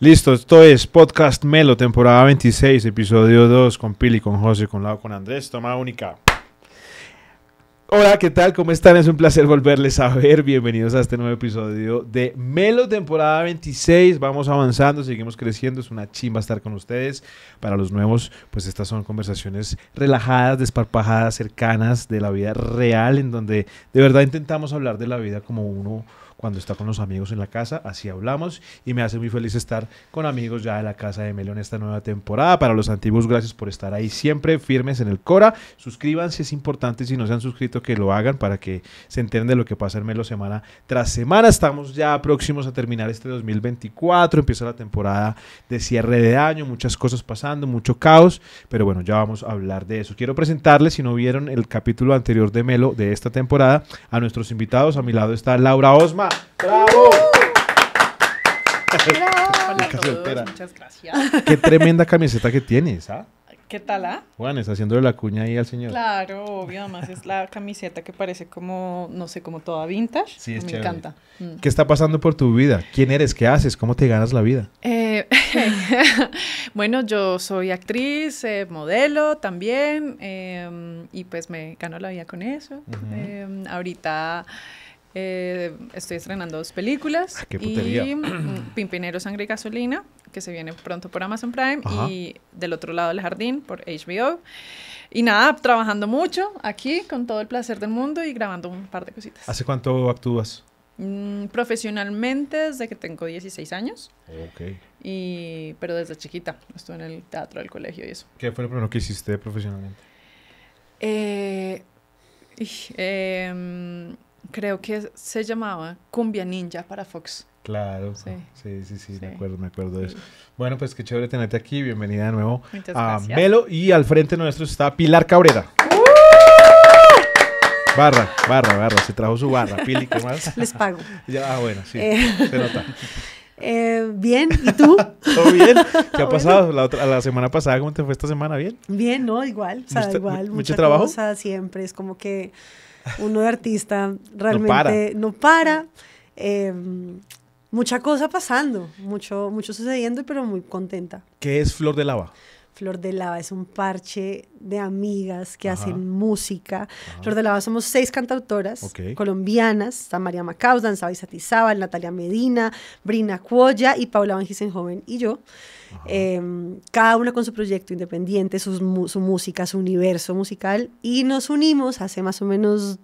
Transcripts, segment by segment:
Listo, esto es Podcast Melo, temporada 26, episodio 2, con Pili, con José, con Lado, con Andrés, toma única. Hola, ¿qué tal? ¿Cómo están? Es un placer volverles a ver. Bienvenidos a este nuevo episodio de Melo, temporada 26. Vamos avanzando, seguimos creciendo. Es una chimba estar con ustedes. Para los nuevos, pues estas son conversaciones relajadas, desparpajadas, cercanas de la vida real, en donde de verdad intentamos hablar de la vida como uno cuando está con los amigos en la casa, así hablamos y me hace muy feliz estar con amigos ya de la casa de Melo en esta nueva temporada. Para los antiguos, gracias por estar ahí siempre firmes en el Cora. Suscríbanse, es importante si no se han suscrito que lo hagan para que se enteren de lo que pasa en Melo semana tras semana. Estamos ya próximos a terminar este 2024, empieza la temporada de cierre de año, muchas cosas pasando, mucho caos, pero bueno, ya vamos a hablar de eso. Quiero presentarles, si no vieron el capítulo anterior de Melo de esta temporada, a nuestros invitados. A mi lado está Laura Osma ¡Bravo! a todos, muchas gracias. Qué tremenda camiseta que tienes, ¿ah? ¿Qué tal, ah? Juan, está haciéndole la cuña ahí al señor. Claro, obvio, además es la camiseta que parece como, no sé, como toda vintage. Sí, es Me chévere. encanta. Mm. ¿Qué está pasando por tu vida? ¿Quién eres? ¿Qué haces? ¿Cómo te ganas la vida? Eh, bueno, yo soy actriz, eh, modelo también, em, y pues me gano la vida con eso. Em, ahorita eh, estoy estrenando dos películas. Ah, y mm, Pimpinero, Sangre y Gasolina, que se viene pronto por Amazon Prime. Y Del otro lado del jardín por HBO. Y nada, trabajando mucho aquí con todo el placer del mundo y grabando un par de cositas. ¿Hace cuánto actúas? Mm, profesionalmente desde que tengo 16 años. Ok. Y, pero desde chiquita. Estuve en el teatro del colegio y eso. ¿Qué fue lo primero que hiciste profesionalmente? Eh, eh, creo que se llamaba Cumbia Ninja para Fox. Claro, sí, sí, sí, sí, me acuerdo, me acuerdo de eso. Bueno, pues qué chévere tenerte aquí, bienvenida de nuevo a Melo y al frente nuestro está Pilar Cabrera. ¡Uh! Barra, barra, barra, se trajo su barra, Pili, ¿qué más? Les pago. ah, bueno, sí, eh. se nota. Eh, bien, ¿y tú? ¿Todo bien? ¿Qué ha pasado? La, otra, la, semana pasada, ¿cómo te fue esta semana? ¿Bien? Bien, no, igual, o sea, mucho, igual. ¿Mucho trabajo? Cosa, siempre, es como que uno de artista realmente no para. Eh, mucha cosa pasando, mucho, mucho sucediendo, pero muy contenta. ¿Qué es Flor de Lava? Flor de Lava es un parche de amigas que hacen música. Flor de Lava somos seis cantautoras colombianas, está María Macaus, Danza Natalia Medina, Brina Cuoya y Paula Van joven y yo. Em, cada una con su proyecto independiente, su música, su universo musical y nos unimos hace más o menos,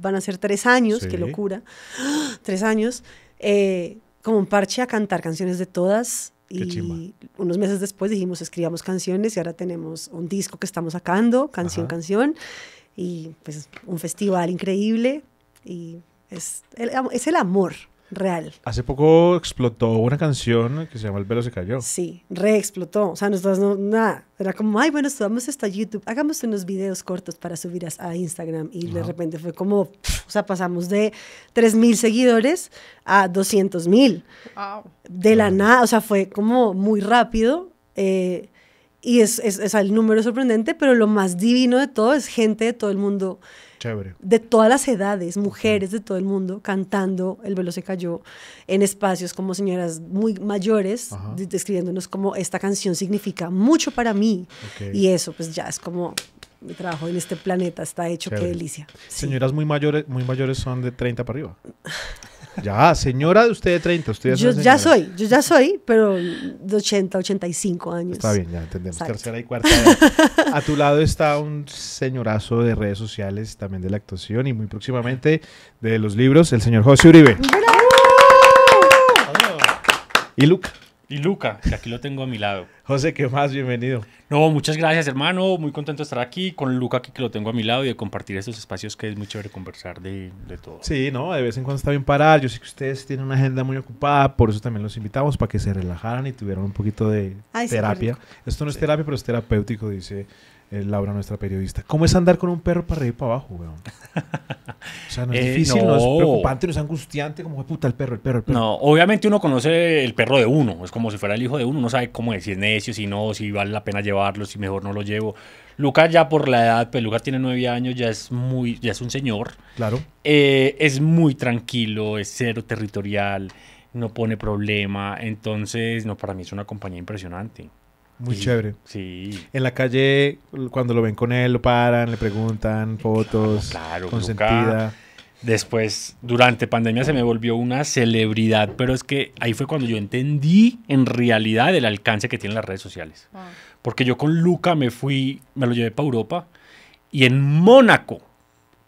van a ser tres años, qué locura, tres años, eh, como un parche a cantar canciones de todas y unos meses después dijimos, escribamos canciones y ahora tenemos un disco que estamos sacando, canción, canción, y pues un festival increíble y es es el amor, real. Hace poco explotó una canción que se llama El pelo se cayó. Sí, re explotó. O sea, nosotros no, nada. Era como, ay, bueno, subamos esto YouTube, hagamos unos videos cortos para subir a, Instagram. Y de repente fue como, o sea, pasamos de 3.000 seguidores a 200.000. De la nada, o sea, fue como muy rápido. Eh, y es, es el número sorprendente, pero lo más divino de todo es gente de todo el mundo Chévere. De todas las edades, mujeres de todo el mundo cantando El velo se cayó en espacios como señoras muy mayores, describiéndonos como esta canción significa mucho para mí. Y eso pues ya es como mi trabajo en este planeta está hecho, qué delicia. Señoras muy mayores, muy mayores son de 30 para arriba. Ya, señora de usted de 30, usted Yo ya soy, yo ya soy, pero de 80, 85 años. Está bien, ya entendemos. Tercera y cuarta. A tu lado está un señorazo de redes sociales, también de la actuación y muy próximamente de los libros, el señor José Uribe. Y Luca. Y Luca, que aquí lo tengo a mi lado. José, ¿qué más? Bienvenido. No, muchas gracias, hermano. Muy contento de estar aquí con Luca, aquí que lo tengo a mi lado y de compartir estos espacios que es muy chévere conversar de, de todo. Sí, no, de vez en cuando está bien parar. Yo sé que ustedes tienen una agenda muy ocupada, por eso también los invitamos para que se relajaran y tuvieran un poquito de terapia. Esto no es terapia, pero es terapéutico, dice eh, Laura, nuestra periodista. ¿Cómo es andar con un perro para arriba y para abajo, weón? O sea, no es eh, difícil, no. es preocupante, no es angustiante, como puta el perro, el perro, el perro. No, obviamente uno conoce el perro de uno, es como si fuera el hijo de uno, uno sabe cómo es, si es necio, si no, si vale la pena llevarlo, si mejor no lo llevo. Lucas ya por la edad, pues Lucas tiene nueve años, ya es muy, ya es un señor. Claro. Eh, es muy tranquilo, es cero territorial, no pone problema, entonces, no, para mí es una compañía impresionante. Muy chévere. Sí. En la calle, cuando lo ven con él, lo paran, le preguntan fotos. Claro, Después, durante pandemia, se me volvió una celebridad, pero es que ahí fue cuando yo entendí en realidad el alcance que tienen las redes sociales. Ah. Porque yo con Luca me fui, me lo llevé para Europa y en Mónaco.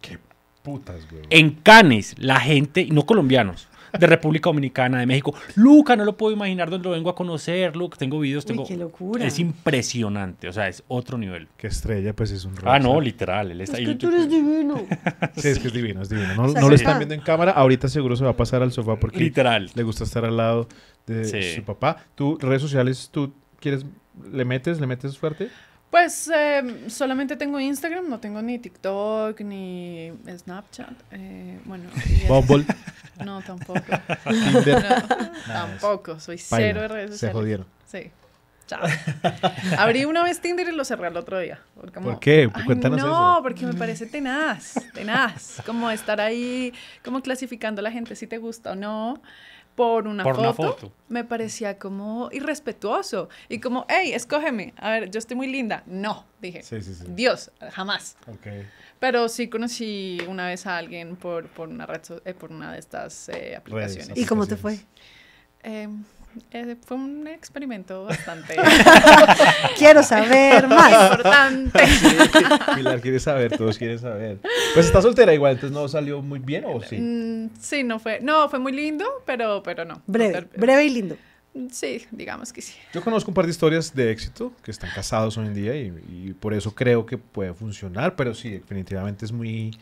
Qué putas, güey. En Cannes, la gente, no colombianos, de República Dominicana, de México. Luca, no lo puedo imaginar dónde lo vengo a conocer, Luca. Tengo videos, tengo. qué locura. Es impresionante, o sea, es otro nivel. Qué estrella, pues es un Ah, no, literal. es tú eres divino. sí, es que es divino, es divino. No, lo están viendo en cámara, ahorita seguro se va a pasar al sofá porque literal. le gusta estar al lado de su papá. Tú, redes sociales, tú quieres, le metes, le metes fuerte. Pues em, solamente tengo Instagram, no tengo ni TikTok ni Snapchat. Eh, bueno. No, tampoco. Tinder. tampoco. Soy cero de redes sociales. Se jodieron. Sí. Chao. Abrí una vez Tinder y lo cerré el otro día. ¿Por qué? Ay, no, porque me parece tenaz, tenaz. Como estar ahí, como clasificando a la gente si te gusta o no por una, foto, me parecía como irrespetuoso y como, hey, escógeme, a ver, yo estoy muy linda. No, dije, sí, sí, sí. Dios, jamás. Pero sí conocí una vez a alguien por, por una, red, eh, por una de estas eh, aplicaciones. ¿Y cómo te fue? Eh, eh, fue un experimento bastante. Quiero saber más. Importante. Pilar quiere saber, todos quieren saber. Pues está soltera igual, entonces no salió muy bien o sí. Mm, sí, no fue. No, fue muy lindo, pero, pero no. Breve, breve y lindo. Sí, digamos que sí. Yo conozco un par de historias de éxito que están casados hoy en día y, por eso creo que puede funcionar, pero sí, definitivamente es muy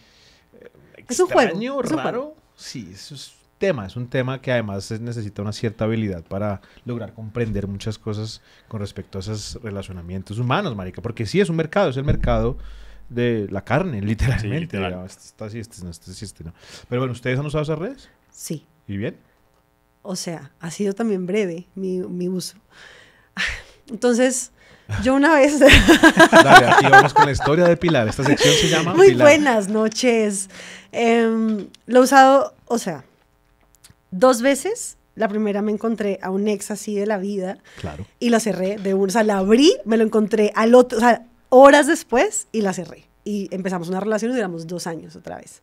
eh, extraño, es un raro. Sí, eso es tema, es un tema que además necesita una cierta habilidad para lograr comprender muchas cosas con respecto a esos relacionamientos humanos, marica, porque sí es un mercado, es el mercado de la carne, literalmente. Pero bueno, ¿ustedes han usado esas redes? Sí. ¿Y bien? O sea, ha sido también breve mi, uso. Entonces, yo una vez. Dale, aquí vamos con la historia de Pilar. Esta sección se llama. Muy buenas noches. Em, lo he usado, o sea, dos veces. La primera me encontré a un ex así de la vida. Claro. Y la cerré de una O sea, la abrí, me lo encontré al otro. O sea, horas después y la cerré. Y empezamos una relación y duramos dos años otra vez.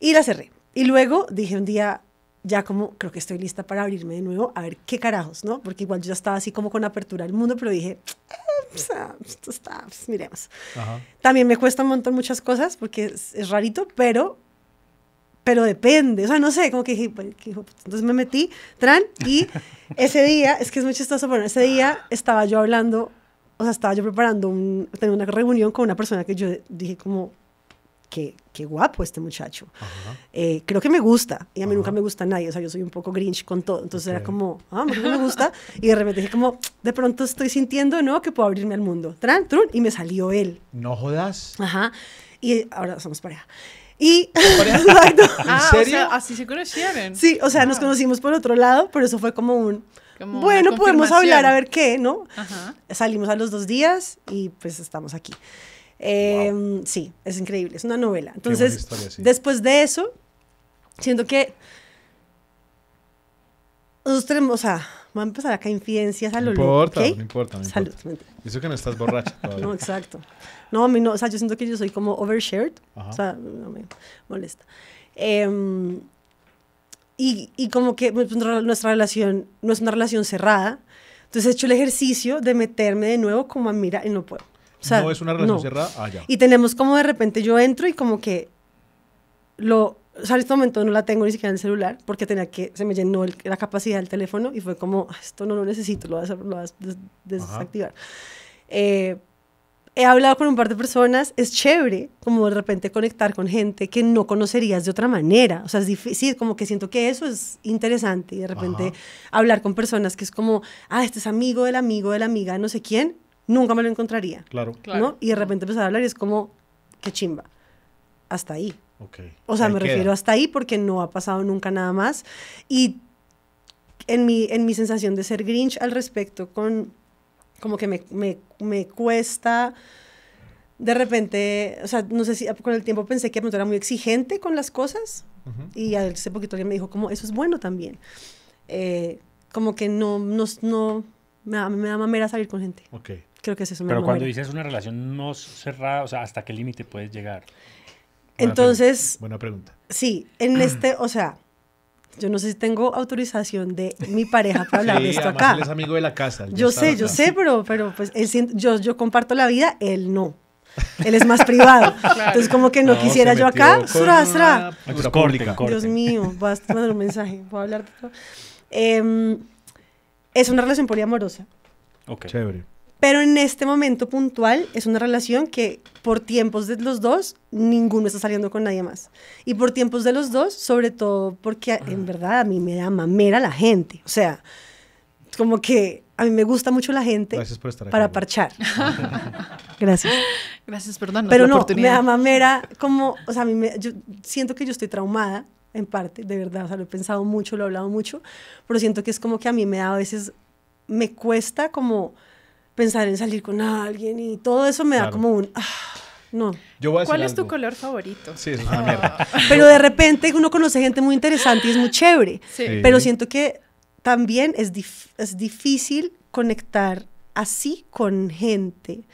Y la cerré. Y luego dije un día, ya como creo que estoy lista para abrirme de nuevo, a ver qué carajos, ¿no? Porque igual yo ya estaba así como con apertura al mundo, pero dije, eh, esto está pues miremos. También me cuesta un montón muchas cosas porque es rarito, pero pero depende, o sea, no sé, como que dije, pues, pues, entonces me metí, tran, y ese día, es que es muy chistoso, pero ese día estaba yo hablando, o sea, estaba yo preparando tenía una reunión con una persona que yo dije como, qué, guapo este muchacho, eh, creo que me gusta, y a mí nunca me gusta nadie, o sea, yo soy un poco grinch con todo, entonces era como, ah, me gusta, y de repente dije como, de pronto estoy sintiendo, ¿no?, que puedo abrirme al mundo, tran, trun, y me salió él. No jodas. Ajá, y ahora somos pareja. Y, ah, serio? así se conocieron. Sí, o sea, nos ah. conocimos por otro lado, pero eso fue como un... bueno, podemos hablar a ver qué, ¿no? Salimos a los dos días y pues estamos aquí. Em, sí, es increíble, es una novela. Entonces, después de eso, siento que nosotros tenemos, o Va a empezar acá infidencias a lo No importa, no importa. No Eso que no estás borracha todavía. no, exacto. No, a mí no, o sea, yo siento que yo soy como overshared. O sea, no me molesta. Em, y, y, como que pues, nuestra relación no es una relación cerrada. Entonces he hecho el ejercicio de meterme de nuevo como a mira y no puedo. O sea, no es una relación cerrada. Ah, ya. Y tenemos como de repente yo entro y como que lo o sea, en este momento no la tengo ni siquiera en el celular porque tenía que, se me llenó la capacidad del teléfono y fue como, ah, esto no lo necesito, lo vas a, desactivar. Eh, he hablado con un par de personas, es chévere como de repente conectar con gente que no conocerías de otra manera, o sea, es difícil, como que siento que eso es interesante y de repente hablar con personas que es como, ah, este es amigo del amigo de la amiga, no sé quién, nunca me lo encontraría. Claro. claro. Y de repente empezar a hablar y es como, qué chimba. Hasta ahí. O sea, me refiero hasta ahí porque no ha pasado nunca nada más. Y en mi, en mi sensación de ser Grinch al respecto, con como que me, me, me cuesta de repente, o sea, no sé si con el tiempo pensé que era muy exigente con las cosas y y hace poquito alguien me dijo como, eso es bueno también. Eh, como que no, no, no me, da, me da mamera salir con gente. Ok. Creo que es eso. Pero cuando dices una relación no cerrada, o sea, ¿hasta qué límite puedes llegar? Entonces. Buena pregunta. Sí, en este, o sea, yo no sé si tengo autorización de mi pareja para hablar de esto acá. Él es amigo de la casa. Yo sé, yo sé, pero, pero pues él, yo, yo comparto la vida, él no. Él es más privado. Entonces, como que no, quisiera yo acá. Sra, Córdica, córdica. Dios mío, vas a mandar un mensaje. Voy a hablar de todo. Em, es una relación poliamorosa. Ok. Chévere. Pero en este momento puntual es una relación que por tiempos de los dos, ninguno está saliendo con nadie más. Y por tiempos de los dos, sobre todo porque en verdad a mí me da mamera la gente. O sea, como que a mí me gusta mucho la gente Gracias por estar para parchar. Gracias. Gracias, perdón. Pero no, me da mamera como, o sea, a mí me, yo siento que yo estoy traumada en parte, de verdad, o sea, lo he pensado mucho, lo he hablado mucho, pero siento que es como que a mí me da a veces, me cuesta como pensar en salir con alguien y todo eso me da como un... Ah, no. ¿Cuál es tu color favorito? Sí, es una mierda. Pero de repente uno conoce gente muy interesante y es muy chévere. Pero siento que también es, es difícil conectar así con gente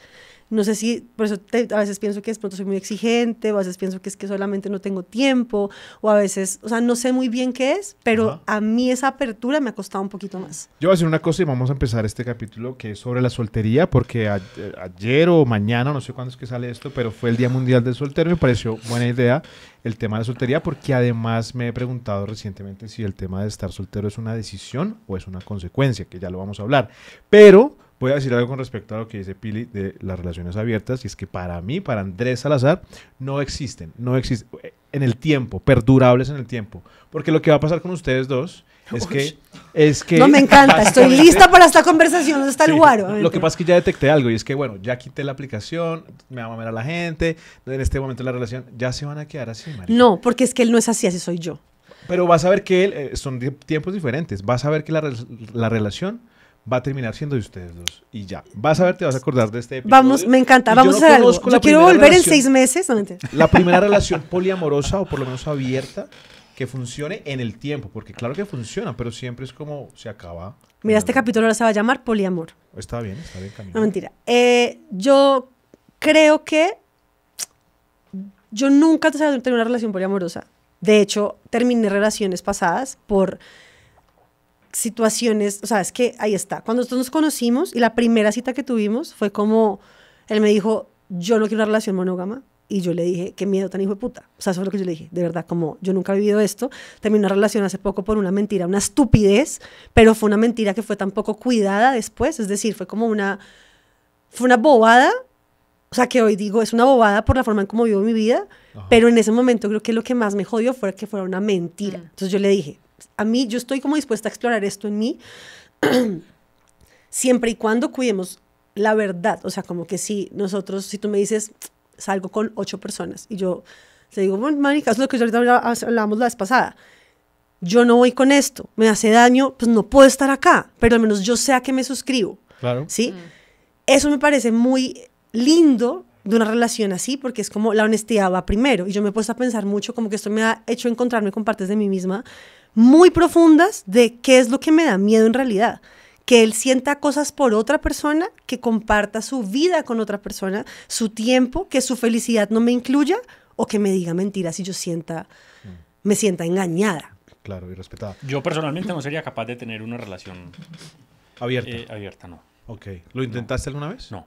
no sé si, por eso a veces pienso que es pronto soy muy exigente, o a veces pienso que es que solamente no tengo tiempo, o a veces, o sea, no sé muy bien qué es, pero a mí esa apertura me ha costado un poquito más. Yo voy a decir una cosa y vamos a empezar este capítulo que es sobre la soltería, porque eh, ayer o mañana, no sé cuándo es que sale esto, pero fue el Día Mundial del Soltero, me pareció buena idea el tema de la soltería, porque además me he preguntado recientemente si el tema de estar soltero es una decisión o es una consecuencia, que ya lo vamos a hablar. Pero voy a decir algo con respecto a lo que dice Pili de las relaciones abiertas, y es que para mí, para Andrés Salazar, no existen, no existen en el tiempo, perdurables en el tiempo. Porque lo que va a pasar con ustedes dos es que, es que... No, me encanta, estoy lista para esta conversación, no está el guaro. Lo que pasa es que ya detecté algo y es que, bueno, ya quité la aplicación, me va a mamar a la gente, en este momento la relación, ya se van a quedar así, María. No, porque es que él no es así, así soy yo. Pero vas a ver que eh, son tiempos diferentes, vas a ver que la relación va a terminar siendo de ustedes dos. Y ya. Vas a ver, te vas a acordar de este episodio. Vamos, me encanta. vamos a Yo quiero volver en seis meses. la primera relación poliamorosa o por lo menos abierta que funcione en el tiempo. Porque claro que funciona, pero siempre es como se acaba. Mira, este capítulo ahora se va a llamar poliamor. Está bien, está bien No, mentira. Eh, yo creo que yo nunca he tener una relación poliamorosa. De hecho, terminé relaciones pasadas por situaciones, o sea, es que ahí está. Cuando nosotros nos conocimos y la primera cita que tuvimos fue como, él me dijo, yo no quiero una relación monógama. Y yo le dije, qué miedo tan hijo de puta. O sea, eso es lo que yo le dije, de verdad, como yo nunca he vivido esto. Terminé una relación hace poco por una mentira, una estupidez, pero fue una mentira que fue tan poco cuidada después. Es decir, fue como una, fue una bobada. O sea, que hoy digo, es una bobada por la forma en cómo vivo mi vida, pero en ese momento creo que lo que más me jodió fue que fuera una mentira. Mm. Entonces yo le dije, a mí, yo estoy como dispuesta a explorar esto en mí, siempre y cuando cuidemos la verdad. O sea, como que si nosotros, si tú me dices, salgo con ocho personas y yo te digo, bueno, marica, es lo que ahorita hablábamos la vez pasada. Yo no voy con esto, me hace daño, pues no puedo estar acá, pero al menos yo sé a qué me suscribo. Claro. ¿Sí? Mm. Eso me parece muy lindo de una relación así, porque es como la honestidad va primero. Y yo me he puesto a pensar mucho, como que esto me ha hecho encontrarme con partes de mí misma muy profundas de qué es lo que me da miedo en realidad. Que él sienta cosas por otra persona, que comparta su vida con otra persona, su tiempo, que su felicidad no me incluya o que me diga mentiras y yo sienta, mm. me sienta engañada. Claro, y respetada. Yo personalmente no sería capaz de tener una relación abierta. Eh, abierta, no. Ok. ¿Lo intentaste alguna vez? No.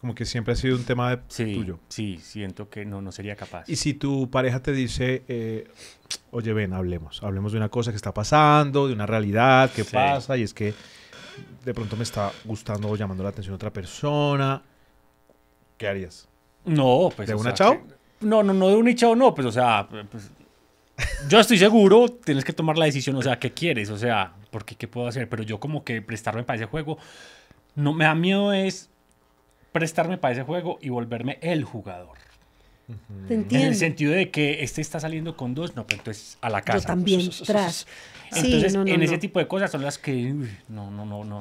Como que siempre ha sido un tema de sí, tuyo. Sí, siento que no, no sería capaz. Y si tu pareja te dice, eh, oye, ven, hablemos. Hablemos de una cosa que está pasando, de una realidad que pasa, y es que de pronto me está gustando o llamando la atención otra persona. ¿Qué harías? No, pues. ¿De una chao? No, no, no de un chao, no, pues, o sea, pues, yo estoy seguro, tienes que tomar la decisión, o sea, ¿qué quieres? O sea, porque qué puedo hacer? Pero yo como que prestarme para ese juego, no me da miedo es prestarme para ese juego y volverme el jugador. en el sentido de que este está saliendo con dos, no, pero entonces a la casa. Yo también, tras. Entonces, en ese tipo de cosas son las que. No, no, no, no.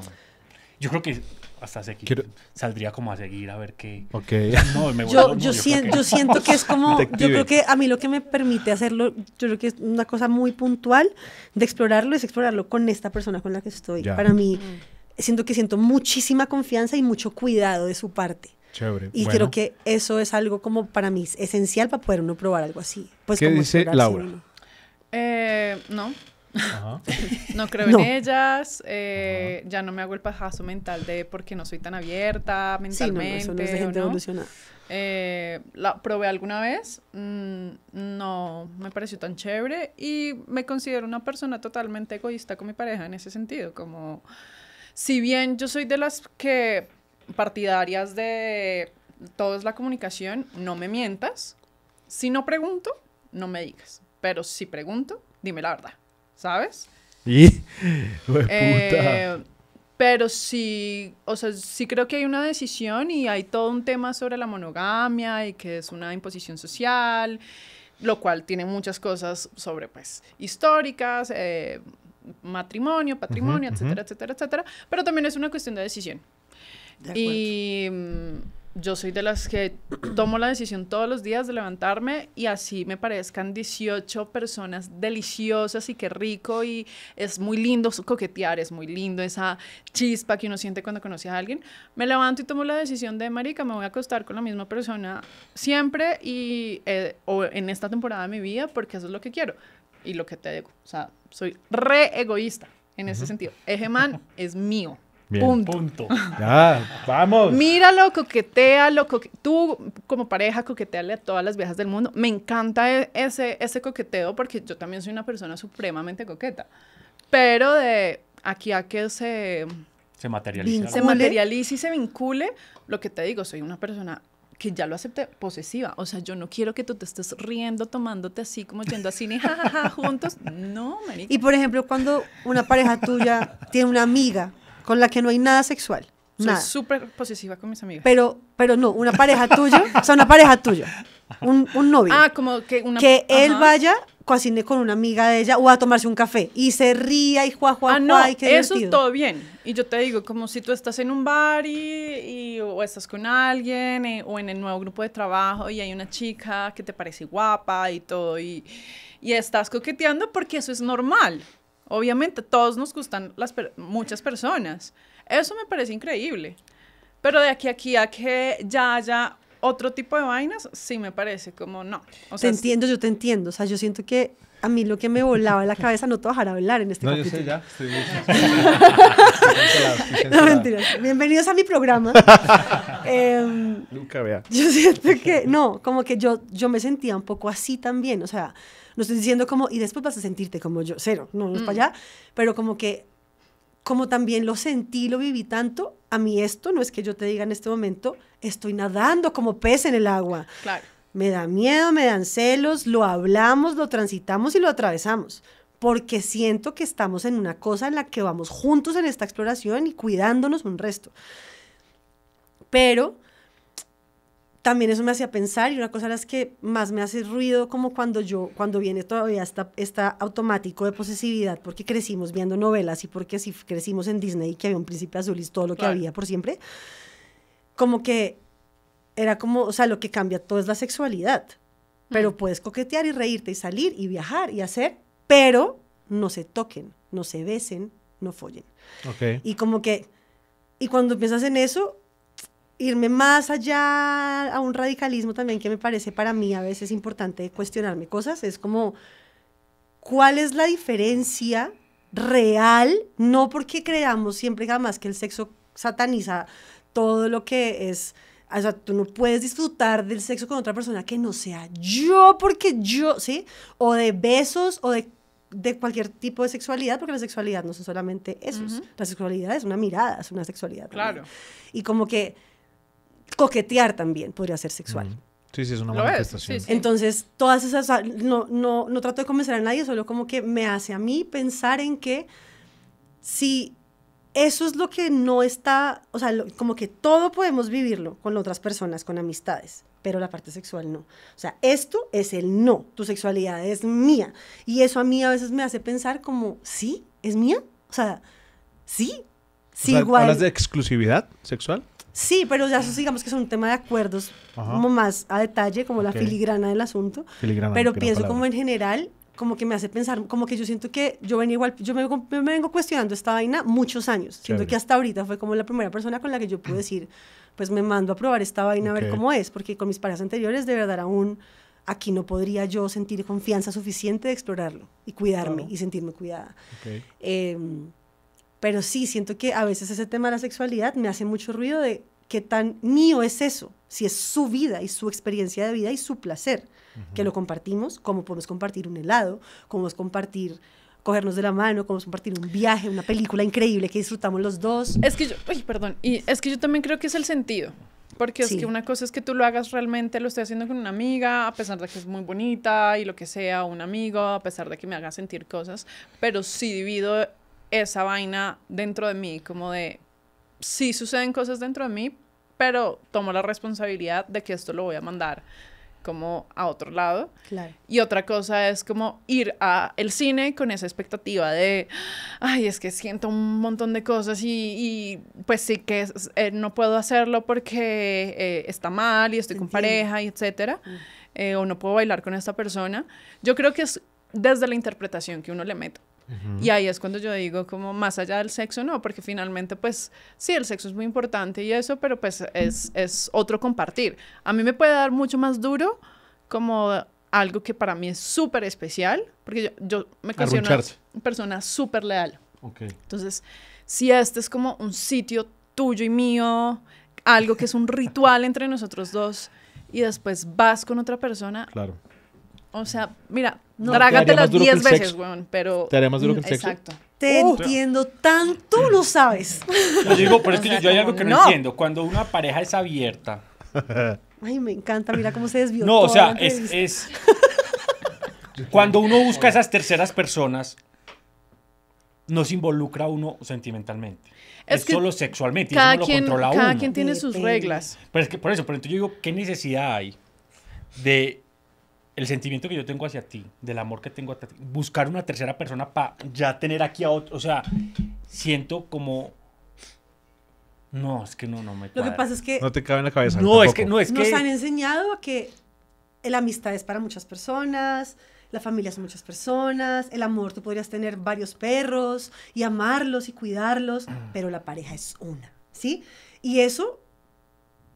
Yo creo que hasta seguir, saldría como a seguir a ver qué. Ok. No, me yo, yo, siento, que... yo siento que es como. yo creo que a mí lo que me permite hacerlo, yo creo que es una cosa muy puntual de explorarlo, es explorarlo con esta persona con la que estoy. Para mí. Mm siento que siento muchísima confianza y mucho cuidado de su parte. Chévere. Y creo que eso es algo como para mí esencial para poder uno probar algo así. Pues, ¿Qué dice Laura? Eh, no. no creo en ellas, eh, ya no me hago el pajazo mental de porque no soy tan abierta mentalmente. Sí, no, no es gente eh, la probé alguna vez, mm, no me pareció tan chévere y me considero una persona totalmente egoísta con mi pareja en ese sentido, como si bien yo soy de las que partidarias de todo es la comunicación, no me mientas. Si no pregunto, no me digas. Pero si pregunto, dime la verdad, ¿sabes? Y, eh, pero sí, o sea, sí creo que hay una decisión y hay todo un tema sobre la monogamia y que es una imposición social, lo cual tiene muchas cosas sobre, pues, históricas, eh, matrimonio, patrimonio, etcétera, etcétera, etcétera. Pero también es una cuestión de decisión. y mm, yo soy de las que tomo la decisión todos los días de levantarme y así me parezcan 18 personas deliciosas y qué rico y es muy lindo coquetear, es muy lindo esa chispa que uno siente cuando conoce a alguien. Me levanto y tomo la decisión de, marica, me voy a acostar con la misma persona siempre y eh, en esta temporada de mi vida porque eso es lo que quiero y lo que te digo. O sea, soy re egoísta en ese sentido. Egeman es mío. Bien. Punto. Punto. ya, vamos. Míralo, coquetealo. Coque... Tú, como pareja, coqueteale a todas las viejas del mundo. Me encanta e, ese, ese coqueteo porque yo también soy una persona supremamente coqueta. Pero de aquí a que se. Se materialice. Se materialice y se vincule. Lo que te digo, soy una persona que ya lo acepté, posesiva. O sea, yo no quiero que tú te estés riendo, tomándote así, como yendo a cine, jajaja, juntos. No, marica. Y por ejemplo, cuando una pareja tuya tiene una amiga con la que no hay nada sexual. Nada. Soy súper posesiva con mis amigas. Pero, pero no, una pareja tuya, o sea, una pareja tuya, un, un novio. Ah, como que una... Que él vaya cocine con una amiga de ella o a tomarse un café y se ría y juá, juá, ah, no, y eso es todo bien. Y yo te digo, como si tú estás en un bar y, o estás con alguien eh, o en el nuevo grupo de trabajo y hay una chica que te parece guapa y todo y, estás coqueteando porque eso es normal. Obviamente, todos nos gustan las muchas personas. Eso me parece increíble. Pero de aquí a aquí a que ya haya otro tipo de vainas, sí me parece, como no. te entiendo, yo te entiendo. O sea, yo siento que a mí lo que me volaba en la cabeza no te voy a hablar en este no, yo sé, ya. Estoy, no, mentiras. Bienvenidos a mi programa. Em, Nunca vea. Yo siento que, no, como que yo, yo me sentía un poco así también. O sea, no estoy diciendo como, y después vas a sentirte como yo, cero, no, no es mm. para allá, pero como que como también lo sentí, lo viví tanto, a mí esto no es que yo te diga en este momento, estoy nadando como pez en el agua. Claro. Me da miedo, me dan celos, lo hablamos, lo transitamos y lo atravesamos, porque siento que estamos en una cosa en la que vamos juntos en esta exploración y cuidándonos un resto. Pero también eso me hacía pensar y una cosa es que más me hace ruido como cuando yo, cuando viene todavía está, está automático de posesividad porque crecimos viendo novelas y porque así crecimos en Disney y que había un príncipe azul y todo lo que había por siempre, como que era como, o sea, lo que cambia todo es la sexualidad, pero mm. puedes coquetear y reírte y salir y viajar y hacer, pero no se toquen, no se besen, no follen. Y como que, y cuando piensas en eso, irme más allá a un radicalismo también que me parece para mí a veces importante cuestionarme cosas, es como, ¿cuál es la diferencia real? No porque creamos siempre jamás que el sexo sataniza todo lo que es... O sea, tú no puedes disfrutar del sexo con otra persona que no sea yo, porque yo, ¿sí? O de besos, o de, cualquier tipo de sexualidad, porque la sexualidad no es solamente eso La sexualidad es una mirada, es una sexualidad. Claro. Y como que coquetear también podría ser sexual. Sí, sí, es una manifestación. Entonces, todas esas, ah, no, no, no trato de convencer a nadie, solo como que me hace a mí pensar en que si eso es lo que no está, o sea, como que todo podemos vivirlo con otras personas, con amistades, pero la parte sexual no. O sea, esto es el no, tu sexualidad es mía. Y eso a mí a veces me hace pensar como, sí, es mía. O sea, sí, sí, igual. igual. ¿Hablas de exclusividad sexual? Sí, pero ya eso digamos que es un tema de acuerdos como más a detalle, como la filigrana del asunto. pero pienso como en general, como que me hace pensar, como que yo siento que yo venía igual, yo me, vengo cuestionando esta vaina muchos años. Siento que hasta ahorita fue como la primera persona con la que yo pude decir, pues me mando a probar esta vaina a ver cómo es, porque con mis parejas anteriores de verdad aún aquí no podría yo sentir confianza suficiente de explorarlo y cuidarme y sentirme cuidada. Okay. Em, pero sí, siento que a veces ese tema de la sexualidad me hace mucho ruido de qué tan mío es eso, si es su vida y su experiencia de vida y su placer, que lo compartimos, como podemos compartir un helado, como es compartir cogernos de la mano, como compartir un viaje, una película increíble que disfrutamos los dos. Es que yo, perdón, y es que yo también creo que es el sentido. Porque es que una cosa es que tú lo hagas realmente, lo estoy haciendo con una amiga, a pesar de que es muy bonita y lo que sea, un amigo, a pesar de que me haga sentir cosas, pero sí divido esa vaina dentro de mí, como de, sí suceden cosas dentro de mí, pero tomo la responsabilidad de que esto lo voy a mandar como a otro lado. Y otra cosa es como ir a el cine con esa expectativa de, ay, es que siento un montón de cosas y, pues sí que eh, no puedo hacerlo porque eh, está mal y estoy con pareja y etcétera, mm. eh, o no puedo bailar con esta persona. Yo creo que es desde la interpretación que uno le mete. Y ahí es cuando yo digo como más allá del sexo, no, porque finalmente pues sí, el sexo es muy importante y eso, pero pues es, otro compartir. A mí me puede dar mucho más duro como algo que para mí es súper especial, porque yo, yo me considero una persona súper leal. Entonces, si este es como un sitio tuyo y mío, algo que es un ritual entre nosotros dos, y después vas con otra persona, claro. O sea, mira, no, trágatelas 10 veces, weón, pero... Te haré más duro que el sexo. Exacto. Te entiendo tanto, lo sabes. Yo digo, pero es que yo, hay algo que no, entiendo. Cuando una pareja es abierta... Ay, me encanta, mira cómo se desvió. No, o sea, es, Cuando uno busca esas terceras personas, no se involucra uno sentimentalmente. Es, solo sexualmente. Cada, y quien, lo cada quien tiene sus reglas. Pero es que por eso, por ejemplo, yo digo, ¿qué necesidad hay de el sentimiento que yo tengo hacia ti, del amor que tengo hacia ti, buscar una tercera persona para ya tener aquí a otro, o sea, siento como... No, es que no, no me cuadra. Lo que pasa es que... No te cabe en la cabeza. No, es que no, es Nos han enseñado a que la amistad es para muchas personas, la familia son muchas personas, el amor, tú podrías tener varios perros y amarlos y cuidarlos, mm. pero la pareja es una, ¿sí? Y eso,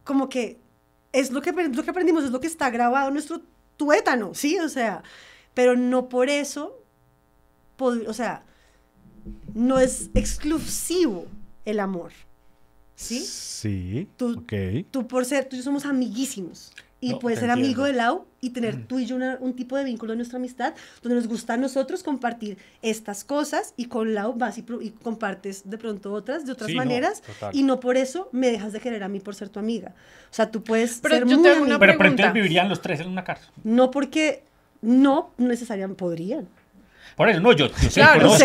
como que es lo que, lo que aprendimos, es lo que está grabado en nuestro tuétano, ¿sí? O sea, pero no por eso, o sea, no es exclusivo el amor. ¿Sí? Sí. Tú, Tú por ser, tú y yo somos amiguísimos y puedes ser amigo de Lau y tener mm. tú y yo un tipo de vínculo de nuestra amistad donde nos gusta a nosotros compartir estas cosas y con Lau vas y, compartes de pronto otras de otras maneras y no por eso me dejas de querer a mí por ser tu amiga. O sea, tú puedes pero ser yo tengo una Pero, pero entonces vivirían los tres en una casa. No porque no necesariamente podrían. Por eso, no, yo, yo conozco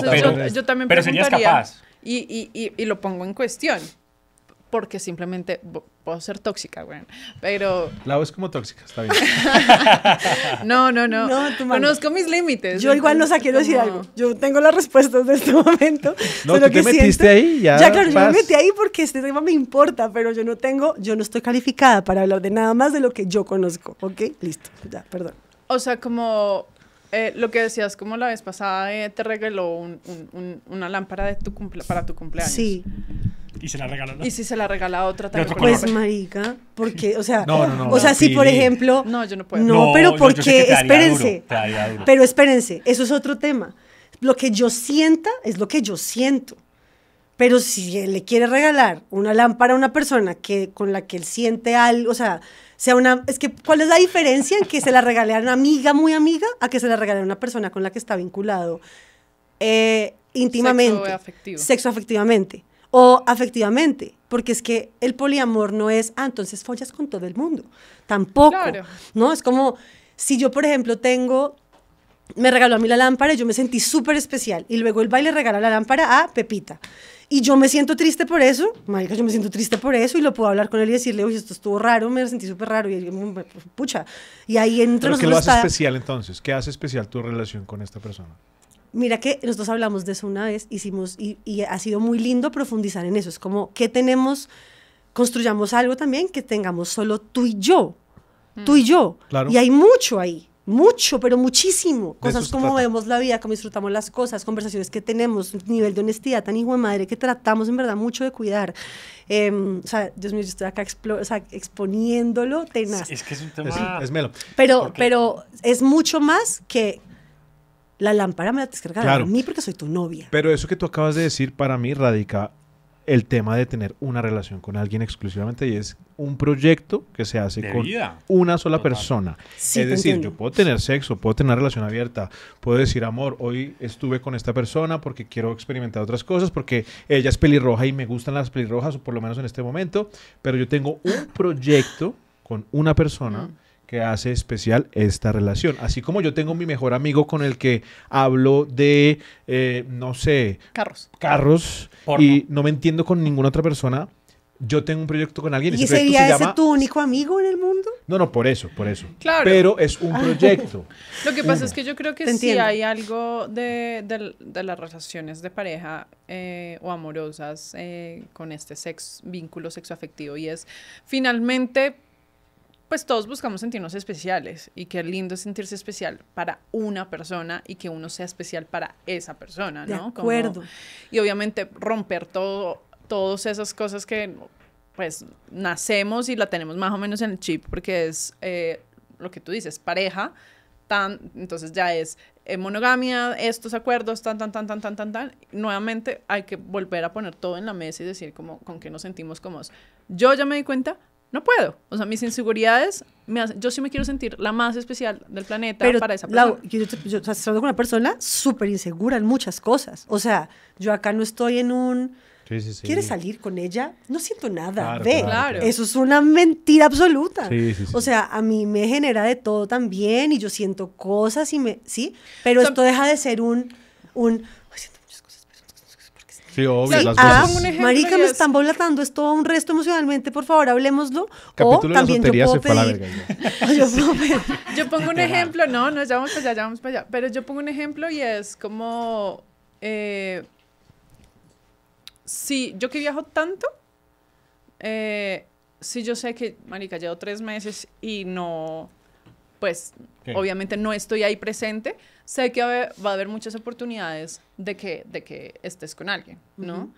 y pero pero, también pero serías capaz. y lo pongo en cuestión porque simplemente puedo ser tóxica, güey. Pero. La voz como tóxica, está bien. no, no, no. Conozco mis límites. Yo igual no sé, quiero decir algo. Yo tengo las respuestas de este momento. No, tú metiste ahí, ya. claro, yo me metí ahí porque este tema me importa, pero yo no tengo, yo no estoy calificada para hablar de nada más de lo que yo conozco, ¿ok? Listo, ya, perdón. O sea, como eh, lo que decías como la vez pasada, eh, te regaló una lámpara de tu para tu cumpleaños. Sí. Y se la regaló? Y si se la regala otra también. Pues marica, porque, o sea, no, no, o sea, si por ejemplo. No, yo no puedo. No, pero porque, espérense. Pero espérense, eso es otro tema. Lo que yo sienta es lo que yo siento. Pero si él le quiere regalar una lámpara a una persona que, con la que él siente algo, o sea, sea una, es que, ¿cuál es la diferencia en que se la regale a una amiga muy amiga a que se la regale a una persona con la que está vinculado eh, íntimamente? Sexo afectivamente. O afectivamente, porque es que el poliamor no es, ah, entonces follas con todo el mundo. Tampoco. ¿No? Es como, si yo, por ejemplo, tengo me regaló a mí la lámpara y yo me sentí súper especial. Y luego el baile regala la lámpara a Pepita. Y yo me siento triste por eso, marica, yo me siento triste por eso y lo puedo hablar con él y decirle, uy, esto estuvo raro, me sentí súper raro y mm, pucha. Y ahí entra... ¿Pero qué lo hace especial entonces? ¿Qué hace especial tu relación con esta persona? Mira que nosotros hablamos de eso una vez, hicimos, y, y ha sido muy lindo profundizar en eso. Es como, ¿qué tenemos? Construyamos algo también que tengamos solo tú y yo, tú y mm. yo. Claro. Y hay mucho ahí mucho, pero muchísimo. Cosas como vemos la vida, como disfrutamos las cosas, conversaciones que tenemos, nivel de honestidad tan hijo de madre que tratamos en verdad mucho de cuidar. Em, o sea, Dios mío, yo estoy acá exponiéndolo tenaz. es que es un tema... Es, melo. Pero, pero es mucho más que, la lámpara me la descargar a mí porque soy tu novia. Pero eso que tú acabas de decir para mí radica el tema de tener una relación con alguien exclusivamente y es un proyecto que se hace con una sola persona. es decir, yo puedo tener sexo, puedo tener una relación abierta, puedo decir, amor, hoy estuve con esta persona porque quiero experimentar otras cosas, porque ella es pelirroja y me gustan las pelirrojas, o por lo menos en este momento, pero yo tengo un proyecto con una persona. Mm que hace especial esta relación. Así como yo tengo mi mejor amigo con el que hablo de, eh, no sé, carros. Carros. Y no me entiendo con ninguna otra persona. Yo tengo un proyecto con alguien. ¿Y sería ese tu único amigo en el mundo? No, no, por eso, por eso. Claro. Pero es un ah. proyecto. Lo que pasa es que yo creo que sí hay algo de, las relaciones de pareja eh, o amorosas eh, con este sexo, vínculo sexoafectivo y es finalmente pues todos buscamos sentirnos especiales y qué lindo es sentirse especial para una persona y que uno sea especial para esa persona, ¿no? De acuerdo. y obviamente romper todo, todas esas cosas que pues nacemos y la tenemos más o menos en el chip porque es eh, lo que tú dices, pareja, tan, entonces ya es eh, monogamia, estos acuerdos, tan, tan, tan, tan, tan, tan, tan. Nuevamente hay que volver a poner todo en la mesa y decir como, con qué nos sentimos como Yo ya me di cuenta no puedo. O sea, mis inseguridades, me hacen, yo sí me quiero sentir la más especial del planeta para esa persona. Pero, yo, yo, o con una persona súper insegura en muchas cosas. O sea, yo acá no estoy en un... Sí, sí, sí. ¿Quieres salir con ella? No siento nada. Claro, claro. eso es una mentira absoluta. O sea, a mí me genera de todo también y yo siento cosas y me... Sí, pero esto deja de ser un... un Sí, obvio, las ah, Marica, me están volatando, es todo un resto emocionalmente, por favor, hablemoslo. Capítulo o también yo puedo pedir. yo, yo pongo un ejemplo, no, no, ya vamos para allá, ya vamos para allá. Pero yo pongo un ejemplo y es como. Eh, si yo que viajo tanto, eh, si yo sé que, Marica, llevo tres meses y no pues obviamente no estoy ahí presente, sé que va a haber muchas oportunidades de que, de que estés con alguien, ¿no?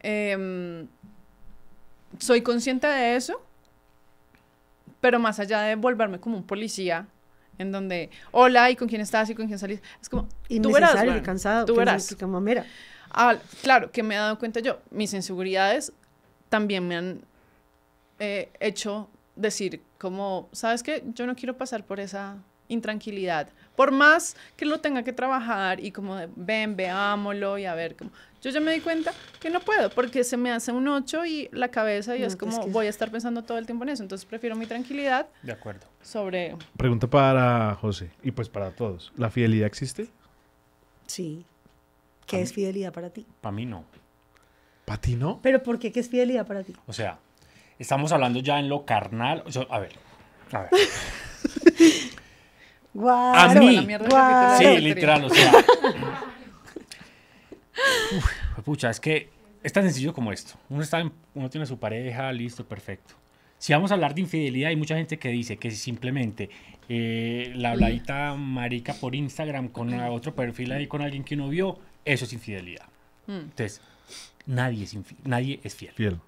Em, soy consciente de eso, pero más allá de volverme como un policía, en donde, hola, ¿y con quién estás? ¿Y con quién salís? Es como, tú verás, cansado, tú verás. Como, claro, que me he dado cuenta yo, mis inseguridades también me han eh, hecho decir como, ¿sabes qué? Yo no quiero pasar por esa intranquilidad. Por más que lo tenga que trabajar y como ven, veámoslo y a ver, como, yo ya me di cuenta que no puedo porque se me hace un ocho y la cabeza y es como voy a estar pensando todo el tiempo en eso. Entonces prefiero mi tranquilidad. De acuerdo. Sobre... Pregunta para José y pues para todos. ¿La fidelidad existe? Sí. ¿Qué es fidelidad para ti? Para mí no. ¿Para ti no? ¿Pero por qué qué es fidelidad para ti? O sea, Estamos hablando ya en lo carnal. a ver, a ver. a mí. sí, literal, o sea. pucha, es que es tan sencillo como esto. Uno, está uno tiene su pareja, listo, perfecto. Si vamos a hablar de infidelidad, hay mucha gente que dice que simplemente eh, la habladita marica por Instagram con otro perfil ahí con alguien que uno vio, eso es infidelidad. Mm. Entonces, nadie es, nadie es fiel. Fiel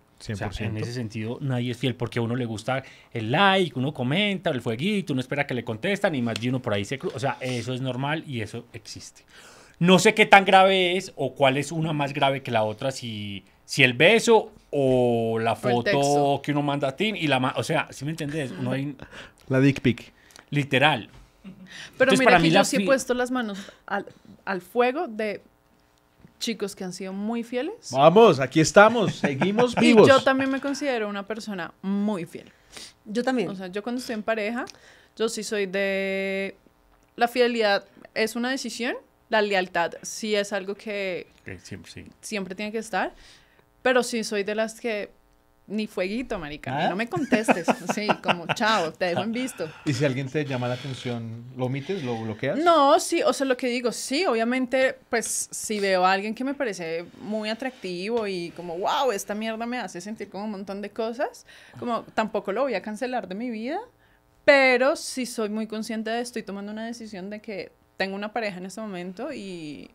en ese sentido, nadie es fiel porque a uno le gusta el like, uno comenta, el fueguito, uno espera que le contestan y más de uno por ahí se cruza. O sea, eso es normal y eso existe. No sé qué tan grave es o cuál es una más grave que la otra, si, si el beso o la foto que uno manda a Tim. y la o sea, si me entendés, no hay la dick pic. Literal. Pero mira que mí yo sí he puesto las manos al fuego de chicos que han sido muy fieles. Vamos, aquí estamos, seguimos vivos. Y yo también me considero una persona muy fiel. Yo también. O sea, yo cuando estoy en pareja, yo sí soy de... La fidelidad es una decisión, la lealtad sí es algo que siempre, siempre tiene que estar, pero sí soy de las que ni fueguito, marica. ¿Ah? No me contestes. Sí, como, chao, te dejo en visto. ¿Y si alguien te llama la atención, lo omites, lo bloqueas? No, sí, o sea, lo que digo, sí, obviamente, pues, si veo a alguien que me parece muy atractivo y como, wow, esta mierda me hace sentir como un montón de cosas, como, tampoco lo voy a cancelar de mi vida, pero sí soy muy consciente de, estoy tomando una decisión de que tengo una pareja en este momento y...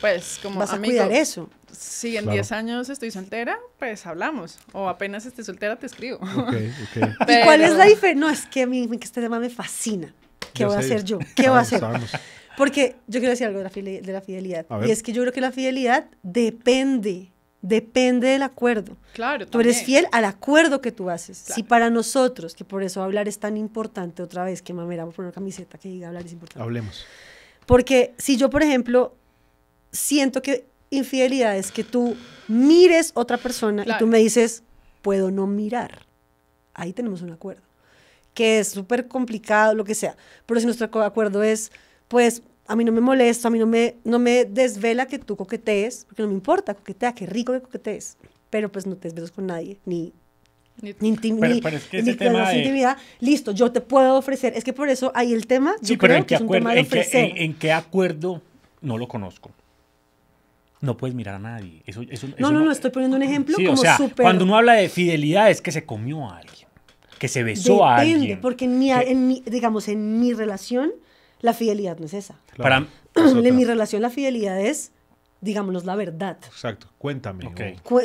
Pues como a cuidar eso. Si en 10 años estoy soltera, pues hablamos. O apenas esté soltera, te escribo. ¿Y cuál es la diferencia? No, es que a mí este tema me fascina. ¿Qué voy a hacer yo? ¿Qué voy a hacer? Porque yo quiero decir algo de la, fidelidad. Y es que yo creo que la fidelidad depende, depende del acuerdo. Claro. Tú eres fiel al acuerdo que tú haces. Si para nosotros, que por eso hablar es tan importante otra vez, que mamera, por una camiseta que diga hablar es importante. Hablemos. Porque si yo, por ejemplo, siento que infidelidad es que tú mires otra persona y tú me dices, puedo no mirar. Ahí tenemos un acuerdo, que es súper complicado, lo que sea. Pero si nuestro acuerdo es, pues, a mí no me molesta, a mí no me, no me desvela que tú coquetees, porque no me importa, coquetea, qué rico que coquetees. Pero pues no te desvelas con nadie, ni ni, ni, intimidad. Listo, yo te puedo ofrecer. Es que por eso ahí el tema, creo que de en qué acuerdo no lo conozco no puedes mirar a nadie. Eso, no, no, no, estoy poniendo un ah, ejemplo o Cuando uno habla de fidelidad es que se comió a alguien, que se besó a alguien. Depende, porque en mi, digamos, en mi relación, la fidelidad no es esa. en mi relación la fidelidad es, digámonos, la verdad. Exacto, cuéntame.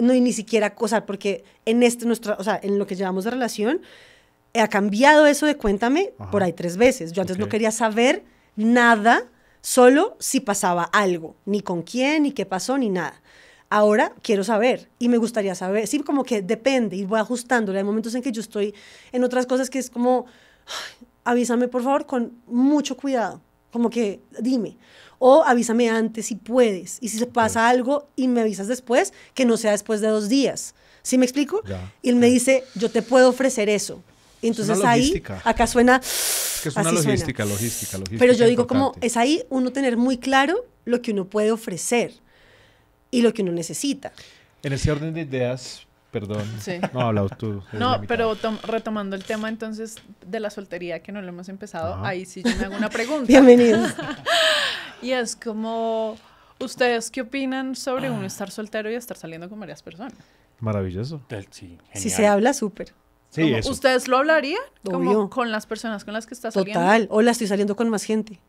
no, y ni siquiera, o sea, porque en, este, nuestra, en lo que llevamos de relación, ha cambiado eso de cuéntame por ahí tres veces. Yo antes no quería saber nada Solo si pasaba algo, ni con quién, ni qué pasó, ni nada. Ahora quiero saber y me gustaría saber. Sí, como que depende y voy ajustándole. Hay momentos en que yo estoy en otras cosas que es como, avísame por favor con mucho cuidado, como que dime. O avísame antes si puedes. Y si se pasa algo y me avisas después, que no sea después de dos días. ¿Sí me explico? Y él me dice, yo te puedo ofrecer eso. Entonces ahí, acá suena... Es que es una logística, logística, logística. Pero yo digo como es ahí uno tener muy claro lo que uno puede ofrecer y lo que uno necesita. En ese orden de ideas, perdón, sí. no hablado tú. No, pero retomando el tema entonces de la soltería que no lo hemos empezado, ahí sí yo me hago una pregunta. Bienvenidos. y es como, ¿ustedes qué opinan sobre uno ah. estar soltero y estar saliendo con varias personas? Maravilloso. Sí, Si se habla, súper. ¿Ustedes lo hablarían? Como con las personas con las que estás saliendo. Total. Hola, estoy saliendo con más gente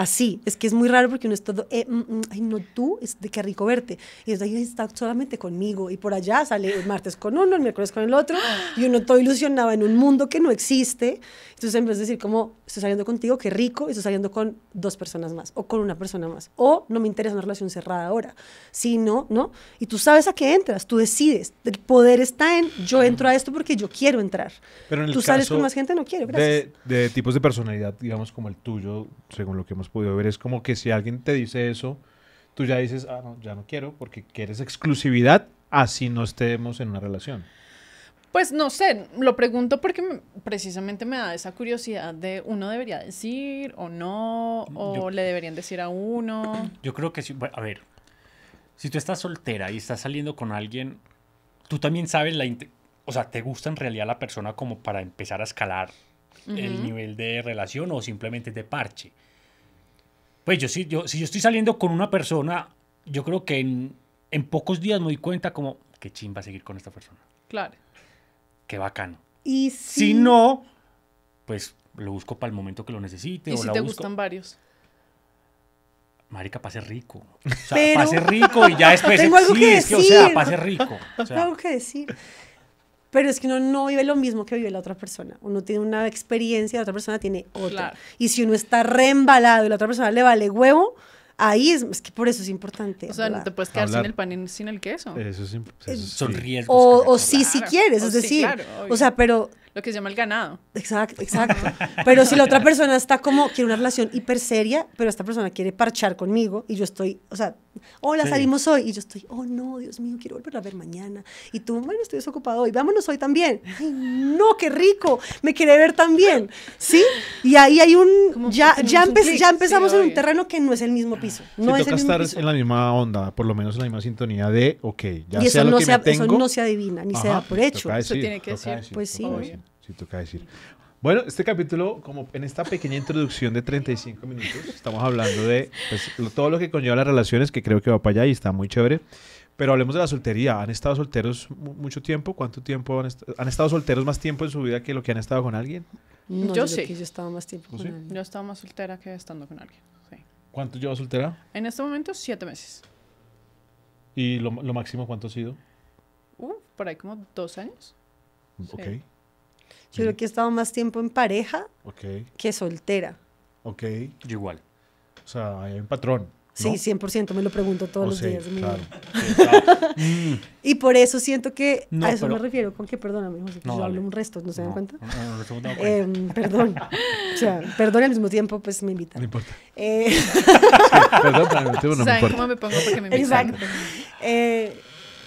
así. Es que es muy raro porque uno está, eh, mm, mm, ay, no, tú, es de qué rico verte. Y ahí está solamente conmigo. Y por allá sale el martes con uno, el miércoles con el otro. Y uno todo ilusionado en un mundo que no existe. Entonces, en vez decir, como, estoy saliendo contigo, qué rico, estoy saliendo con dos personas más o con una persona más. O no me interesa una relación cerrada ahora. Si no, no. Y tú sabes a qué entras, tú decides. El poder está en, yo entro a esto porque yo quiero entrar. Pero en el tú sales con más gente, no quiero. Gracias. de tipos de personalidad, digamos, como el tuyo, según lo que hemos podido ver, es como que si alguien te dice eso, tú ya dices, ah, no, ya no quiero, porque quieres exclusividad, así no estemos en una relación. Pues no sé, lo pregunto porque precisamente me da esa curiosidad de uno debería decir o no, o le deberían decir a uno. Yo creo que sí, a ver, si tú estás soltera y estás saliendo con alguien, tú también sabes la... O sea, ¿te gusta en realidad la persona como para empezar a escalar el nivel de relación o simplemente de parche? Pues yo sí, si, yo, si yo estoy saliendo con una persona, yo creo que en, en pocos días me doy cuenta como, qué a seguir con esta persona. Claro. Qué bacano. Y si, no, pues lo busco para el momento que lo necesite. ¿Y si te gustan varios? Marica, pase rico. O sea, pase rico y ya después. Tengo algo que o sea, pase rico. tengo algo que decir pero es que uno no vive lo mismo que vive la otra persona. Uno tiene una experiencia, la otra persona tiene otra. Y si uno está reembalado y la otra persona le vale huevo, ahí es, que por eso es importante. O sea, no te puedes quedar sin el pan y sin el queso. Eso es, eso O, sí, si quieres, es decir, o sea, pero lo que se llama el ganado. Exacto, exacto. Pero si la otra persona está como, quiere una relación hiper seria, pero esta persona quiere parchar conmigo y yo estoy, o sea, hola, salimos hoy. Y yo estoy, oh no, Dios mío, quiero volver a ver mañana. Y tú, bueno, estoy desocupado hoy, vámonos hoy también. Ay, no, qué rico, me quiere ver también. ¿Sí? Y ahí hay un, ya, ya, empezamos en un terreno que no es el mismo piso. No es el mismo estar en la misma onda, por lo menos en la misma sintonía de, ok, ya y eso no que Eso no se adivina, ni se da por hecho. eso tiene que ser. Pues sí toca decir. Bueno, este capítulo, como en esta pequeña introducción de 35 minutos, estamos hablando de pues, todo lo que conlleva las relaciones, que creo que va para allá y está muy chévere. Pero hablemos de la soltería. ¿Han estado solteros mucho tiempo? ¿Cuánto tiempo han, estado solteros más tiempo en su vida que lo que han estado con alguien? yo, sí. yo estaba más tiempo con Yo estaba más soltera que estando con alguien. ¿Cuánto llevas soltera? En este momento, siete meses. ¿Y lo, máximo cuánto ha sido? Uh, por ahí como dos años. Ok. Yo creo que he estado más tiempo en pareja que soltera. Ok. Yo igual. O sea, hay un patrón. Sí, 100%, me lo pregunto todos oh, los días. Claro. y por eso siento que no, a eso me refiero, con qué perdóname, José, yo hablo un resto, ¿no se dan cuenta? no, Eh, perdón. o sea, perdón al mismo tiempo, pues me invitan. No importa. Eh... perdón, pero no me importa. cómo me pongo porque me invitan? Exacto. Eh,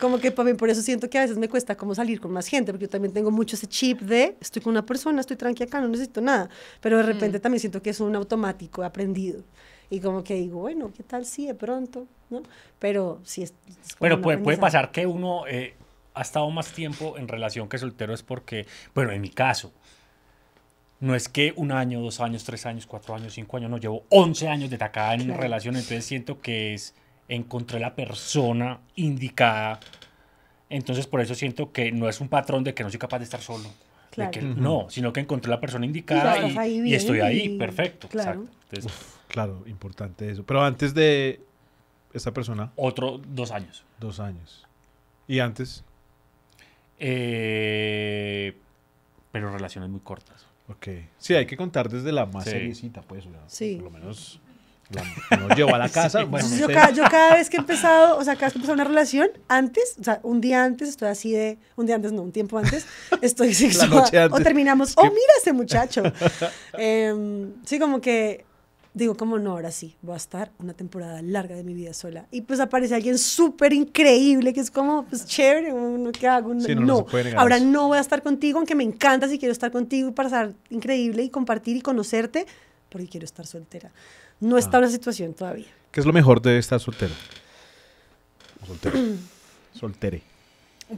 como que por eso siento que a veces me cuesta como salir con más gente, porque yo también tengo mucho ese chip de estoy con una persona, estoy tranquila acá, no necesito nada. Pero de mm. repente también siento que es un automático aprendido. Y como que digo, bueno, ¿qué tal si de pronto? ¿no? Pero si es... pero bueno, puede, pasar que uno eh, ha estado más tiempo en relación que soltero es porque, bueno, en mi caso, no es que un año, dos años, tres años, cuatro años, cinco años, no, llevo 11 años de tacada en relación, entonces siento que es encontré la persona indicada. Entonces por eso siento que no es un patrón de que no soy capaz de estar solo. No, sino que encontré la persona indicada y, estoy ahí, perfecto. Claro. claro, importante eso. Pero antes de esta persona... Otro dos años. Dos años. ¿Y antes? Eh, pero relaciones muy cortas. Ok. Sí, hay que contar desde la más seriecita, pues. Por lo menos llegó a la casa. yo, Cada, vez que he empezado, o sea, cada vez que he una relación, antes, o sea, un día antes estoy así de, un día antes no, un tiempo antes, estoy O terminamos, oh, mira ese muchacho. Em, sí, como que digo, como no, ahora sí, voy a estar una temporada larga de mi vida sola. Y pues aparece alguien súper increíble que es como, pues chévere, uno que hago, no. ahora no voy a estar contigo, aunque me encanta si quiero estar contigo y pasar increíble y compartir y conocerte, porque quiero estar soltera. No está la ah. la situación todavía. ¿Qué es lo mejor de estar soltera? Soltera. Soltere.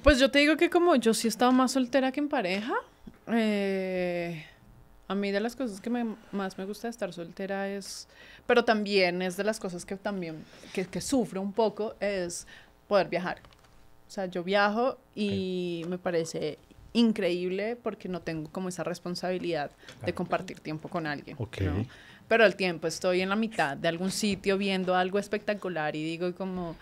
Pues yo te digo que como yo sí he estado más soltera que en pareja, eh, a mí de las cosas que más me gusta de estar soltera es, pero también es de las cosas que también, que, que sufro un poco, es poder viajar. O sea, yo viajo y me parece increíble porque no tengo como esa responsabilidad de compartir tiempo con alguien. Ok pero al tiempo estoy en la mitad de algún sitio viendo algo espectacular y digo como...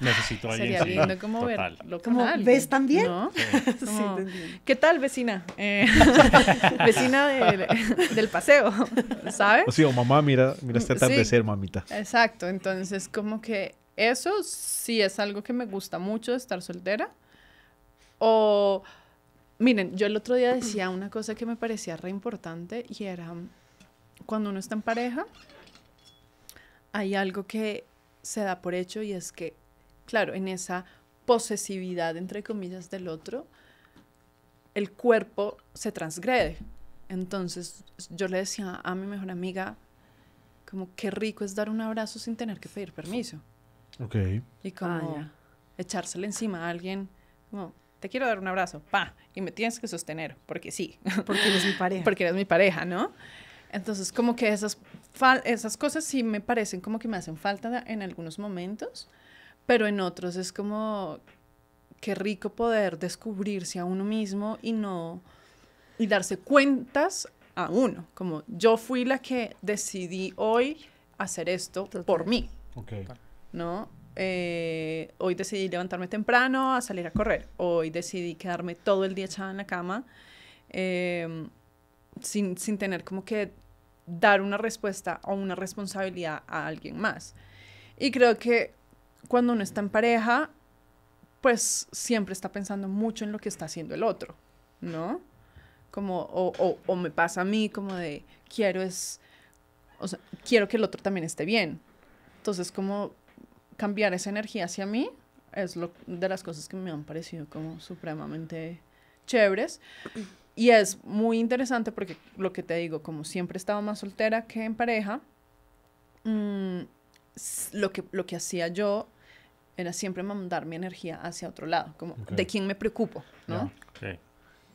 Necesito alguien. Sería como verlo ¿Ves también? ¿Qué tal, vecina? Eh, vecina del, paseo, ¿sabes? O mamá, mira, mira este atardecer, mamita. Exacto, entonces como que eso sí es algo que me gusta mucho, estar soltera. O, miren, yo el otro día decía una cosa que me parecía re importante y era cuando uno está en pareja, hay algo que se da por hecho y es que, claro, en esa posesividad, entre comillas, del otro, el cuerpo se transgrede. Entonces yo le decía a mi mejor amiga, como qué rico es dar un abrazo sin tener que pedir permiso. Ok. Y como ah, echársele encima a alguien, como, te quiero dar un abrazo, pa, y me tienes que sostener, porque sí. Porque eres mi pareja. porque eres mi pareja, ¿no? Entonces, como que esas, esas cosas sí me parecen como que me hacen falta en algunos momentos, pero en otros es como qué rico poder descubrirse a uno mismo y no y darse cuentas a uno, como yo fui la que decidí hoy hacer esto por mí. ¿No? Eh, hoy decidí levantarme temprano a salir a correr. Hoy decidí quedarme todo el día echada en la cama eh, sin, sin, tener como que dar una respuesta o una responsabilidad a alguien más. Y creo que cuando uno está en pareja, pues siempre está pensando mucho en lo que está haciendo el otro, ¿no? Como, o, me pasa a mí como de, quiero es, quiero que el otro también esté bien. Entonces, como cambiar esa energía hacia mí es lo, de las cosas que me han parecido como supremamente chéveres. Y es muy interesante porque lo que te digo, como siempre estaba más soltera que en pareja, mm, lo, que, lo que hacía yo era siempre mandar mi energía hacia otro lado, como de quién me preocupo, ¿no?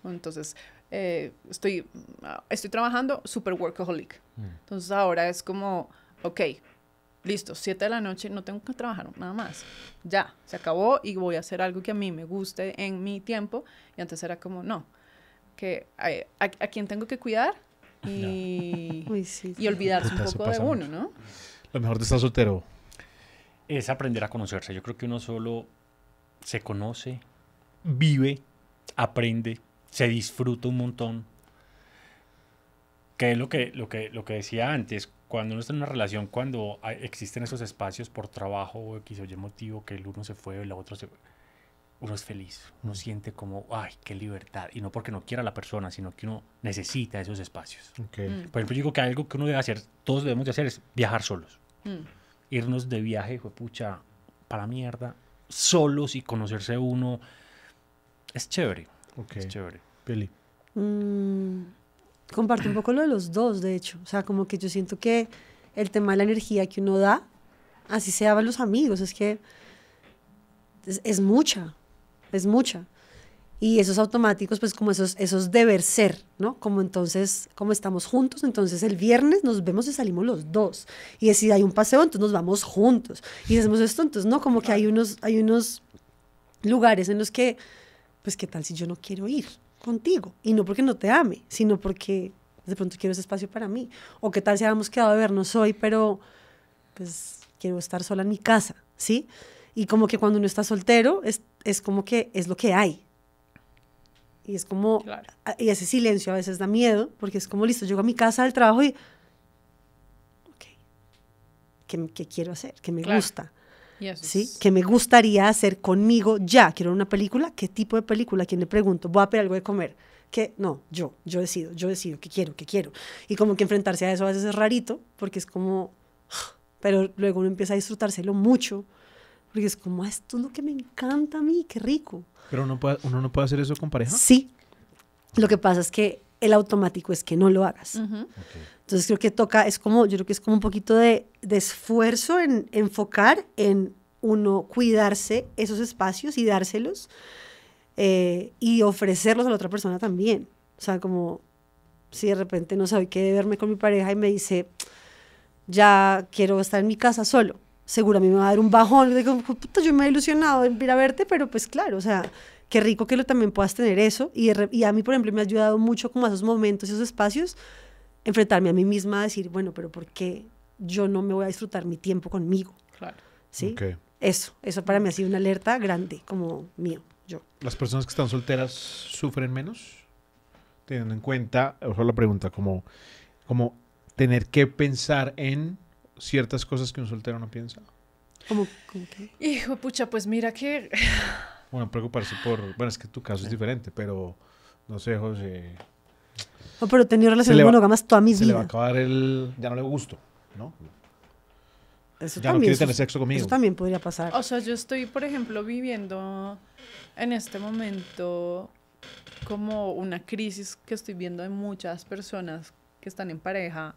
Entonces, eh, estoy, ah, estoy trabajando super workaholic. Mm. Entonces ahora es como, ok, listo, 7 de la noche, no tengo que trabajar nada más. Ya, se acabó y voy a hacer algo que a mí me guste en mi tiempo. Y antes era como, no, que a, quien tengo que cuidar y, olvidarse un poco de uno, ¿no? Lo mejor de estar soltero. Es aprender a conocerse. Yo creo que uno solo se conoce, vive, aprende, se disfruta un montón. Que es lo que, lo que, lo que decía antes, cuando uno está en una relación, cuando existen esos espacios por trabajo o X o Y motivo, que el uno se fue o el otro se fue uno es feliz, uno mm. siente como, ay, qué libertad. Y no porque no quiera a la persona, sino que uno necesita esos espacios. Mm. Por ejemplo, yo digo que algo que uno debe hacer, todos debemos de hacer, es viajar solos. Mm. Irnos de viaje, fue pucha, para mierda, solos y conocerse uno, es chévere. Es chévere. Peli. comparto un poco lo de los dos, de hecho. O sea, como que yo siento que el tema de la energía que uno da, así se daba los amigos, es que es, es mucha es mucha. Y esos automáticos, pues como esos, esos deber ser, ¿no? Como entonces, como estamos juntos, entonces el viernes nos vemos y salimos los dos. Y si hay un paseo, entonces nos vamos juntos. Y hacemos esto, entonces, ¿no? Como que hay unos, hay unos lugares en los que, pues, ¿qué tal si yo no quiero ir contigo? Y no porque no te ame, sino porque de pronto quiero ese espacio para mí. O qué tal si habíamos quedado de vernos hoy, pero, pues, quiero estar sola en mi casa, ¿sí? sí y como que cuando uno está soltero, es, es como que es lo que hay. Y es como, ah, y ese silencio a veces da miedo, porque es como, listo, llego a mi casa del trabajo y, ok, ¿qué, qué quiero hacer? ¿Qué me gusta? ¿Sí? ¿Qué me gustaría hacer conmigo ya? ¿Quiero una película? ¿Qué tipo de película? quién le pregunto? ¿Voy a pedir algo de comer? ¿Qué? no, yo, yo decido, yo decido, ¿Qué quiero, ¿Qué quiero. Y como que enfrentarse a eso a veces es rarito, porque es como, ¡ah! pero luego uno empieza a disfrutárselo mucho porque es como, ah, esto es lo que me encanta a mí, qué rico. Pero uno, puede, uno no puede hacer eso con pareja. Sí. Lo que pasa es que el automático es que no lo hagas. Entonces creo que toca, es como, yo creo que es como un poquito de, esfuerzo en enfocar en uno cuidarse esos espacios y dárselos eh, y ofrecerlos a la otra persona también. O sea, como si de repente no sabe qué verme con mi pareja y me dice, ya quiero estar en mi casa solo seguro a mí me va a dar un bajón. Digo, yo me he ilusionado en ir a verte, pero pues claro, o sea, qué rico que lo también puedas tener eso. Y, a mí, por ejemplo, me ha ayudado mucho como a esos momentos, esos espacios, enfrentarme a mí misma a decir, bueno, pero ¿por qué yo no me voy a disfrutar mi tiempo conmigo? Claro. ¿Sí? Eso, eso para mí ha sido una alerta grande, como mío, yo. ¿Las personas que están solteras sufren menos? Teniendo en cuenta, o la pregunta, como, como tener que pensar en ciertas cosas que un soltero no piensa? ¿Cómo, qué? Hijo, pucha, pues mira que... Bueno, preocuparse por... Bueno, es que tu caso es diferente, pero no sé, José... No, pero tenido relaciones monógamas toda mi vida. le va a acabar el... Ya no le gusto, ¿no? Eso ya también, no quiere tener sexo conmigo. Eso también podría pasar. O sea, yo estoy, por ejemplo, viviendo en este momento como una crisis que estoy viendo en muchas personas que están en pareja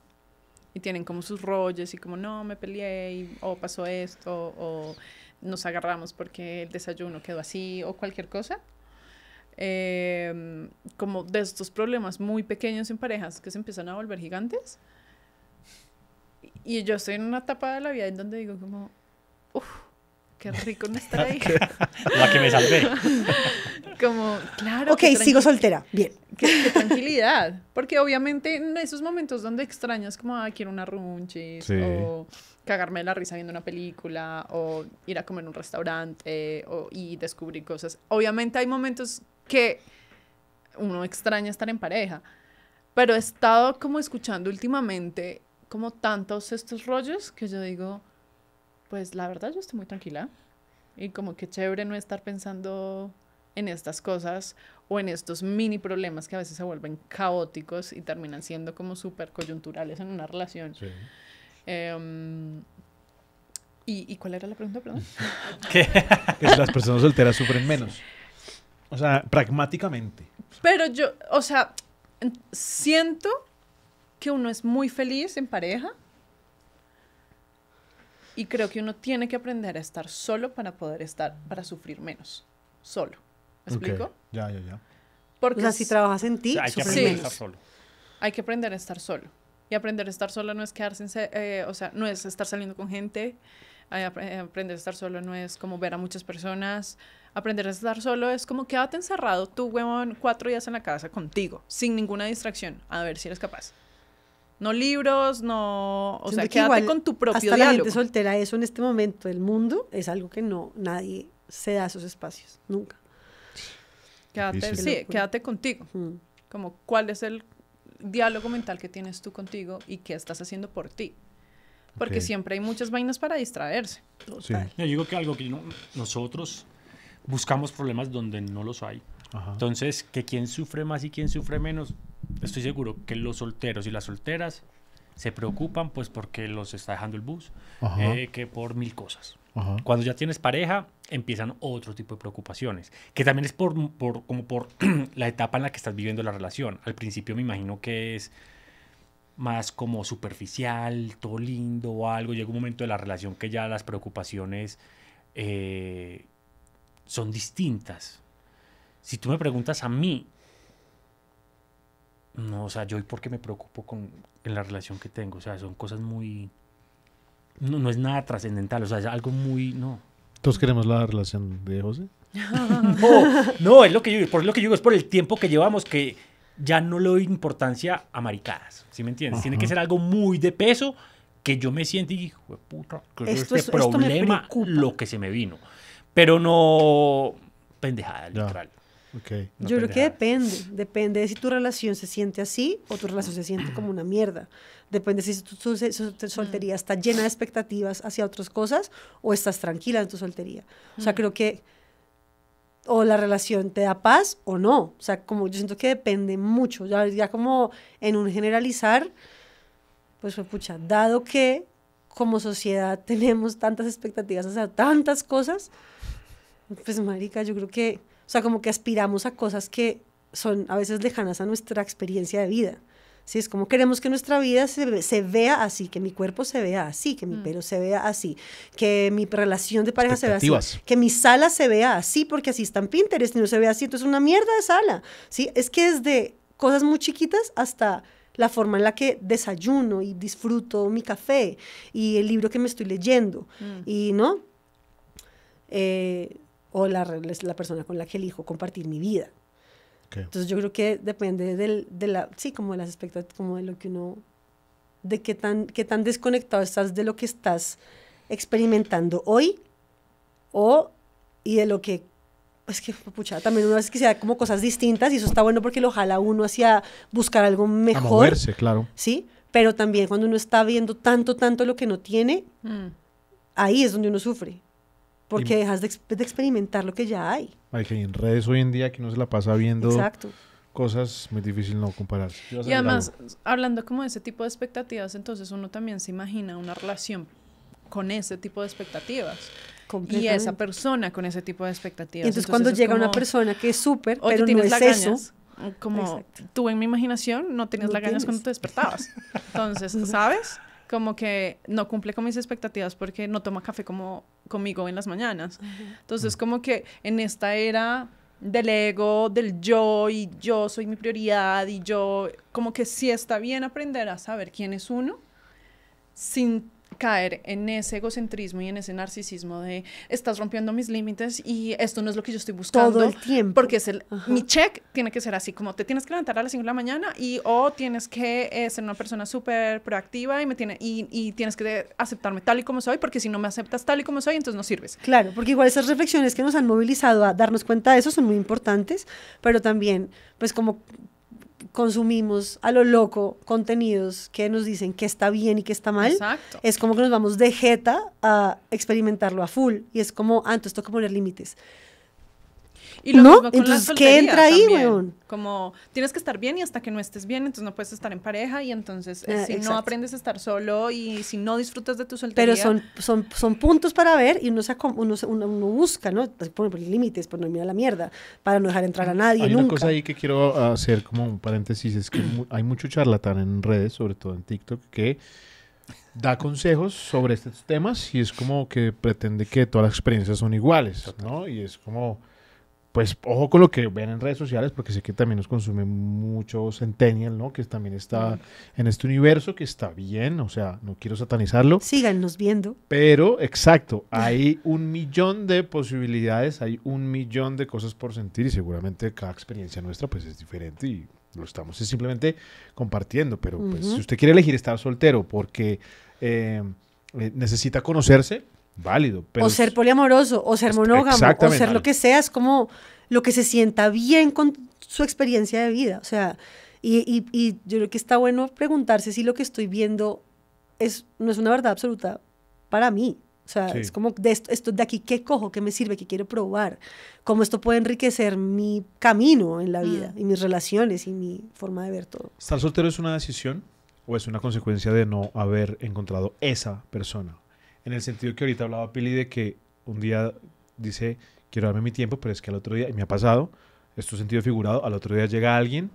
y tienen como sus rollos y como no, me peleé o pasó esto o nos agarramos porque el desayuno quedó así o cualquier cosa. Em, como de estos problemas muy pequeños en parejas que se empiezan a volver gigantes. Y yo estoy en una etapa de la vida en donde digo como, uff, qué rico no estar ahí. La que me salvé. Como, claro. Ok, sigo soltera. Bien. Qué, tranquilidad. Porque obviamente en esos momentos donde extrañas, como, ah, quiero una runchis, sí. o cagarme la risa viendo una película, o ir a comer en un restaurante, o, y descubrir cosas. Obviamente hay momentos que uno extraña estar en pareja. Pero he estado como escuchando últimamente como tantos estos rollos que yo digo, pues la verdad yo estoy muy tranquila y como que chévere no estar pensando en estas cosas o en estos mini problemas que a veces se vuelven caóticos y terminan siendo como súper coyunturales en una relación. Em, ¿y, cuál era la pregunta, perdón? que las personas solteras sufren menos. O sea, pragmáticamente. Pero yo, o sea, siento que uno es muy feliz en pareja y creo que uno tiene que aprender a estar solo para poder estar, para sufrir menos. Solo. ¿Me explico? Ya, ya, ya. Porque o sea, si trabajas en ti, o hay que aprender a estar solo. Hay que aprender a estar solo. Y aprender a estar solo no es quedarse, en eh, o sea, no es estar saliendo con gente. Eh, aprender a estar solo no es como ver a muchas personas. Aprender a estar solo es como quédate encerrado tú, huevón, cuatro días en la casa contigo, sin ninguna distracción. A ver si eres capaz no libros, no, o sea, quédate con tu propio hasta la gente soltera, eso en este momento del mundo es algo que no, nadie se da esos espacios, nunca. Quédate, sí, quédate contigo. Como cuál es el diálogo mental que tienes tú contigo y qué estás haciendo por ti. Porque siempre hay muchas vainas para distraerse. Yo digo que algo que nosotros buscamos problemas donde no los hay. Entonces, que quién sufre más y quién sufre menos, estoy seguro que los solteros y las solteras se preocupan pues porque los está dejando el bus, eh, que por mil cosas. Cuando ya tienes pareja, empiezan otro tipo de preocupaciones, que también es por, por como por la etapa en la que estás viviendo la relación. Al principio me imagino que es más como superficial, todo lindo o algo. Llega un momento de la relación que ya las preocupaciones eh, son distintas. Si tú me preguntas a mí, no, o sea, yo hoy qué me preocupo con en la relación que tengo, o sea, son cosas muy, no, es nada trascendental, o sea, es algo muy, no. ¿Todos queremos la relación de José? no, es lo que yo por lo que yo digo, es por el tiempo que llevamos que ya no le doy importancia a maricadas, ¿sí me entiendes? Tiene que ser algo muy de peso que yo me siente y hijo de puta, que este problema esto lo que se me vino. Pero no pendejada, literal. Yo creo que depende, depende de si tu relación se siente así o tu relación se siente como una mierda. Depende si tu, soltería mm. está llena de expectativas hacia otras cosas o estás tranquila en tu soltería. O sea, mm. creo que o la relación te da paz o no. O sea, como yo siento que depende mucho. Ya, ya como en un generalizar, pues pucha, dado que como sociedad tenemos tantas expectativas o sea, tantas cosas, pues marica, yo creo que o sea, como que aspiramos a cosas que son a veces lejanas a nuestra experiencia de vida. Sí, es como queremos que nuestra vida se, vea así, que mi cuerpo se vea así, que mi mm. pelo se vea así, que mi relación de pareja se vea así, que mi sala se vea así, porque así están Pinterest y no se ve así, entonces una mierda de sala. ¿sí? Es que es de cosas muy chiquitas hasta la forma en la que desayuno y disfruto mi café y el libro que me estoy leyendo mm. y no eh, o la, la persona con la que elijo compartir mi vida. Entonces yo creo que depende del, de la, sí, como de las expectativas, como de lo que uno, de qué tan, qué tan desconectado estás de lo que estás experimentando hoy o y de lo que es que, pucha, también uno vez que sea como cosas distintas y eso está bueno porque lo jala uno hacia buscar algo mejor. A moverse, claro. Sí, pero también cuando uno está viendo tanto, tanto lo que no tiene, mm. ahí es donde uno sufre porque dejas de, experimentar lo que ya hay. Hay que en redes hoy en día que uno se la pasa viendo cosas, muy difícil no comparar. Y además, hablando como de ese tipo de expectativas, entonces uno también se imagina una relación con ese tipo de expectativas. Y esa persona con ese tipo de expectativas. Y entonces, cuando llega una persona que es súper, pero no es eso, como tú en mi imaginación no tenías la ganas cuando te despertabas. Entonces, ¿sabes? como que no cumple con mis expectativas porque no toma café como conmigo en las mañanas. Entonces, como que en esta era del ego, del yo y yo soy mi prioridad y yo, como que sí está bien aprender a saber quién es uno sin caer en ese egocentrismo y en ese narcisismo de estás rompiendo mis límites y esto no es lo que yo estoy buscando. Todo el tiempo. Porque es el, mi check tiene que ser así, como te tienes que levantar a las 5 de la mañana y o tienes que eh, ser una persona súper proactiva y, me tiene, y, y tienes que aceptarme tal y como soy, porque si no me aceptas tal y como soy, entonces no sirves. Claro, porque igual esas reflexiones que nos han movilizado a darnos cuenta de eso son muy importantes, pero también, pues como consumimos a lo loco contenidos que nos dicen que está bien y que está mal, es como que nos vamos de jeta a experimentarlo a full. Y es como, ah, entonces poner límites. Y ¿No? entonces, ¿qué entra ahí, Como tienes que estar bien y hasta que no estés bien, entonces no puedes estar en pareja y entonces eh, ah, si no aprendes a estar solo y si no disfrutas de tu soltería. Pero son, son, son puntos para ver y uno, se, uno, uno, busca, ¿no? Pues, por límites, pues, no no a la mierda, para no dejar entrar a nadie. Hay una cosa ahí que quiero ah, hacer como un paréntesis, es que hay mucho charlatán en redes, sobre todo en TikTok, que da consejos sobre estos temas y es como que pretende que todas las experiencias son iguales, ¿no? Y es como pues ojo con lo que ven en redes sociales, porque sé que también nos consume mucho Centennial, ¿no? Que también está en este universo, que está bien, o sea, no quiero satanizarlo. Síganos viendo. Pero, exacto, hay un millón de posibilidades, hay un millón de cosas por sentir y seguramente cada experiencia nuestra pues es diferente y lo estamos simplemente compartiendo. Pero pues, si usted quiere elegir estar soltero porque eh, eh, necesita conocerse, válido. Pero o ser poliamoroso, o ser monógamo, o ser lo que sea, es como lo que se sienta bien con su experiencia de vida. O sea, y, yo creo que está bueno preguntarse si lo que estoy viendo es, no es una verdad absoluta para mí. O sea, es como de esto, de aquí, ¿qué cojo? ¿Qué me sirve? ¿Qué quiero probar? ¿Cómo esto puede enriquecer mi camino en la vida mm. y mis relaciones y mi forma de ver todo? ¿Estar soltero es una decisión o es una consecuencia de no haber encontrado esa persona? en el sentido que ahorita hablaba Pili de que un día dice, quiero darme mi tiempo, pero es que al otro día, y me ha pasado, esto sentido figurado, al otro día llega alguien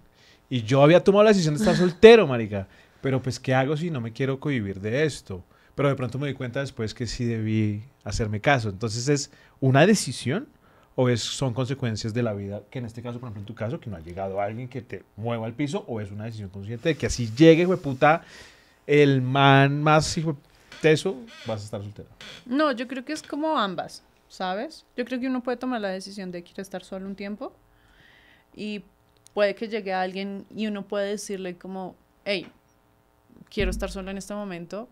y yo había tomado la decisión de estar soltero, marica, pero pues ¿qué hago si no me quiero cohibir de esto? Pero de pronto me di cuenta después que sí debí hacerme caso. Entonces es una decisión o es, son consecuencias de la vida, que en este caso, por ejemplo, en tu caso, que no ha llegado alguien que te mueva al piso, o es una decisión consciente de que así llegue, hijo puta, el man más hijo teso, vas a estar soltero. No, yo creo que es como ambas, ¿sabes? Yo creo que uno puede tomar la decisión de quiero estar solo un tiempo y puede que llegue alguien y uno puede decirle como, hey, quiero estar solo en este momento,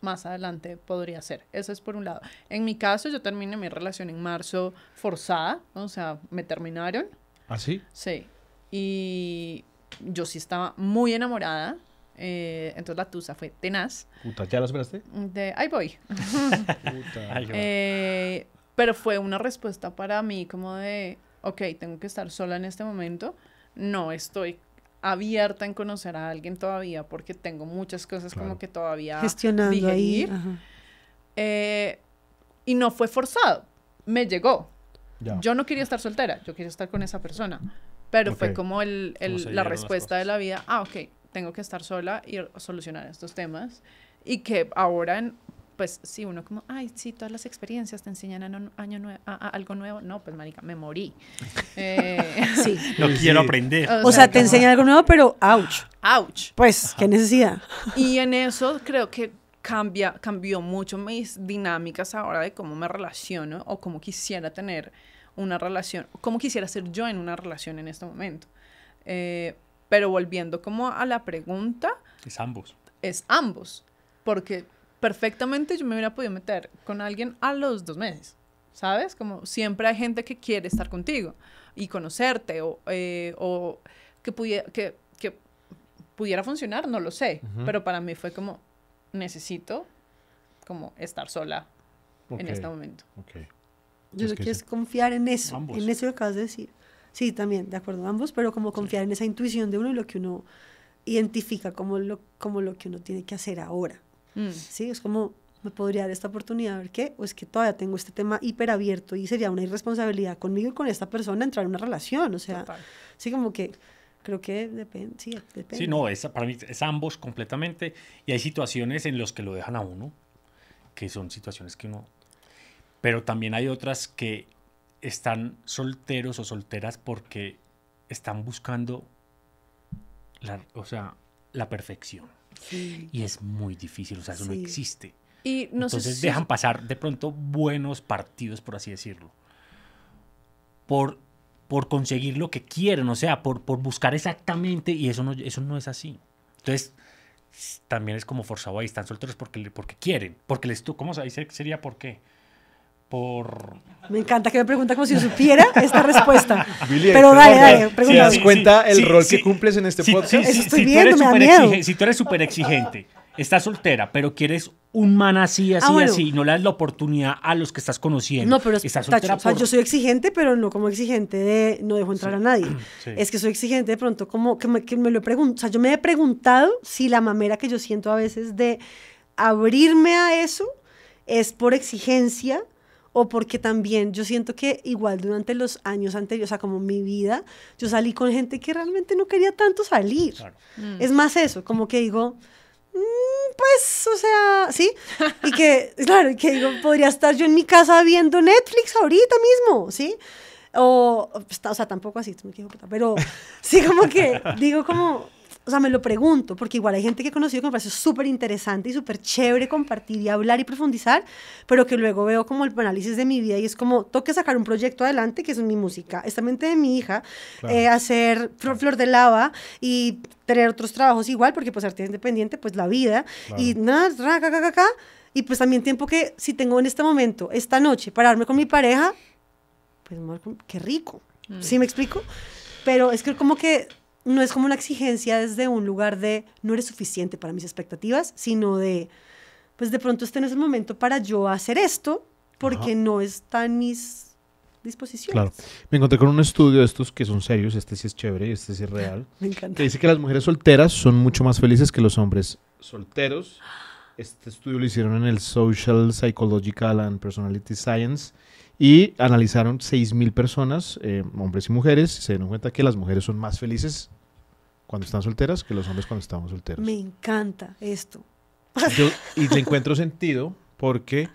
más adelante podría ser. Eso es por un lado. En mi caso, yo terminé mi relación en marzo forzada, o sea, me terminaron. ¿Ah, sí? Sí. Y yo sí estaba muy enamorada, eh, entonces la tusa fue tenaz. ¿ya la esperaste? De, ahí voy. Eh, pero fue una respuesta para mí como de, ok, tengo que estar sola en este momento. No estoy abierta en conocer a alguien todavía porque tengo muchas cosas como que todavía gestionando ir eh, y no fue forzado, me llegó. Yo no quería estar soltera, yo quería estar con esa persona. Pero fue como la respuesta de la vida, ah, ok, tengo que estar sola y solucionar estos temas. Y que ahora, pues si uno como, ay, sí, todas las experiencias te enseñan año algo nuevo. No, pues marica, me morí. Eh, sí. No quiero aprender. O, sea, te enseñan algo nuevo, pero ouch. Ouch. Pues, qué necesidad. Y en eso creo que cambia, cambió mucho mis dinámicas ahora de cómo me relaciono o cómo quisiera tener una relación, cómo quisiera ser yo en una relación en este momento. Eh, pero volviendo como a la pregunta. Es ambos. Es ambos. Porque perfectamente yo me hubiera podido meter con alguien a los dos meses. ¿Sabes? Como siempre hay gente que quiere estar contigo y conocerte o, eh, o que, pudiera, que, que, pudiera funcionar, no lo sé. Pero para mí fue como, necesito como estar sola en este momento. Ok. Yo sé que es confiar en eso, en eso que acabas de decir. Sí, también, de acuerdo, ambos, pero como confiar en esa intuición de uno y lo que uno identifica como lo, como lo que uno tiene que hacer ahora. Mm. Sí, es como, me podría dar esta oportunidad, a ver qué, o es que todavía tengo este tema hiper abierto y sería una irresponsabilidad conmigo y con esta persona entrar en una relación, o sea, sí, como que creo que depende, sí, depende. Sí, no, para mí es ambos completamente y hay situaciones en las que lo dejan a uno, que son situaciones que uno, pero también hay otras que están solteros o solteras porque están buscando la, o sea, la perfección. Y es muy difícil, o sea, eso no existe. Entonces dejan pasar de pronto buenos partidos, por así decirlo, por, por conseguir lo que quieren, o sea, por, por buscar exactamente, y eso no, eso no es así. Entonces, también es como forzado ahí, están solteros porque, porque quieren, porque les... ¿Cómo se Sería por qué por... Me encanta que me pregunta como si supiera esta respuesta. pero dale, dale, pregunta. te das cuenta el rol que cumples en este podcast. si, tú eres súper exigente, estás soltera, pero quieres un man así, así, ah, así, y no le das la oportunidad a los que estás conociendo. No, pero estás soltera yo soy exigente, pero no como exigente de no dejo entrar a nadie. Es que soy exigente de pronto, como que me, que me lo O sea, yo me he preguntado si la mamera que yo siento a veces de abrirme a eso es por exigencia o porque también yo siento que igual durante los años anteriores, o sea, como mi vida, yo salí con gente que realmente no quería tanto salir. Mm. Es más eso, como que digo, mm, pues, o sea, sí, y que, claro, y que digo, podría estar yo en mi casa viendo Netflix ahorita mismo, ¿sí? O, o pues, sea, tampoco así, pero sí como que digo como o sea, me lo pregunto, porque igual hay gente que he conocido que me parece súper interesante y súper chévere compartir y hablar y profundizar, pero que luego veo como el análisis de mi vida y es como, toque sacar un proyecto adelante que es mi música, esta mente de mi hija, eh, hacer flor, de lava y tener otros trabajos igual, porque pues artista independiente, pues la vida, y nada, y pues también tiempo que si tengo en este momento, esta noche, pararme con mi pareja, pues qué rico, ¿sí mm. me explico? Pero es que como que no es como una exigencia desde un lugar de no eres suficiente para mis expectativas, sino de, pues de pronto este no es el momento para yo hacer esto porque no en mis disposiciones. Claro. Me encontré con un estudio de estos que son serios, este sí es chévere, este sí es real. Me encanta. Que dice que las mujeres solteras son mucho más felices que los hombres solteros. Este estudio lo hicieron en el Social Psychological and Personality Science y analizaron 6.000 personas, eh, hombres y mujeres, se dieron cuenta que las mujeres son más felices cuando están solteras que los hombres cuando estamos solteros. Me encanta esto. y le encuentro sentido porque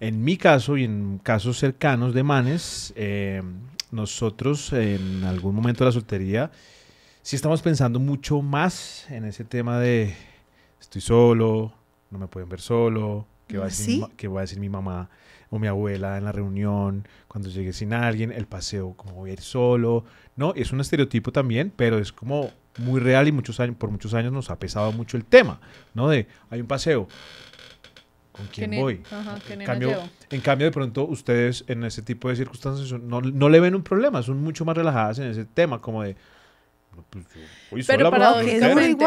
en mi caso y en casos cercanos de manes, eh, nosotros en algún momento de la soltería sí estamos pensando mucho más en ese tema de estoy solo, no me pueden ver solo, qué va a decir, qué va a decir mi mamá mi abuela en la reunión, cuando llegué sin alguien, el paseo, como voy a ir solo, ¿no? Es un estereotipo también, pero es como muy real y muchos años, por muchos años nos ha pesado mucho el tema, ¿no? De, hay un paseo, ¿con quién voy? en, cambio, en cambio, de pronto, ustedes en ese tipo de circunstancias no le ven un problema, son mucho más relajadas en ese tema, como de, pues, pero paradójicamente,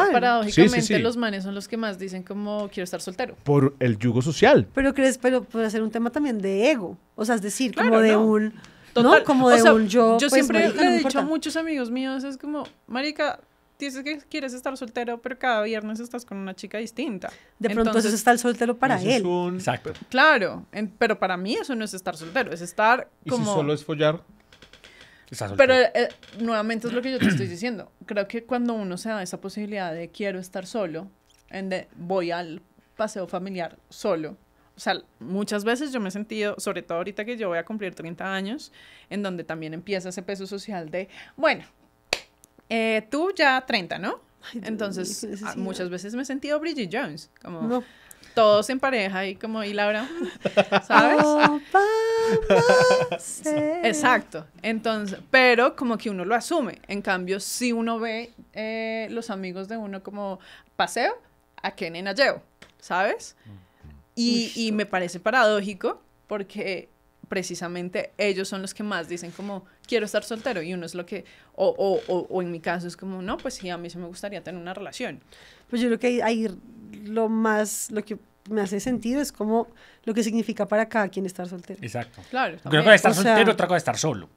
pues, los manes son los que más dicen como quiero estar soltero. Por el yugo social. Pero crees, pero puede ser un tema también de ego. O sea, es decir, como de un. ¿no? Como de un yo. Yo pues, siempre le he dicho a muchos amigos míos, es como, Marica, dices que quieres estar soltero, pero cada viernes estás con una chica distinta. De pronto Entonces, eso está el soltero para él. Exacto. Claro, pero para mí eso no es estar soltero, es estar como... ¿Y si solo es follar? Pero eh, nuevamente es lo que yo te estoy diciendo. Creo que cuando uno se da esa posibilidad de quiero estar solo, en de, voy al paseo familiar solo. O sea, muchas veces yo me he sentido, sobre todo ahorita que yo voy a cumplir 30 años, en donde también empieza ese peso social de, bueno, eh, tú ya 30, ¿no? Entonces, ah, muchas veces me he sentido Bridget Jones, como todos en pareja y como, y Laura, ¿sabes? Oh, eh. Exacto. Entonces, pero como que uno lo asume. En cambio, si uno ve eh, los amigos de uno como, paseo, ¿a qué nena llevo? ¿Sabes? Y, y me parece paradójico porque precisamente ellos son los que más dicen como quiero estar soltero y uno es lo que o, o, o, en mi caso es como no pues sí a mí sí me gustaría tener una relación pues yo creo que hay, hay lo más, lo que me hace sentido es como lo que significa para cada quien estar soltero. Exacto. Claro. cosa es estar soltero, otra cosa estar solo.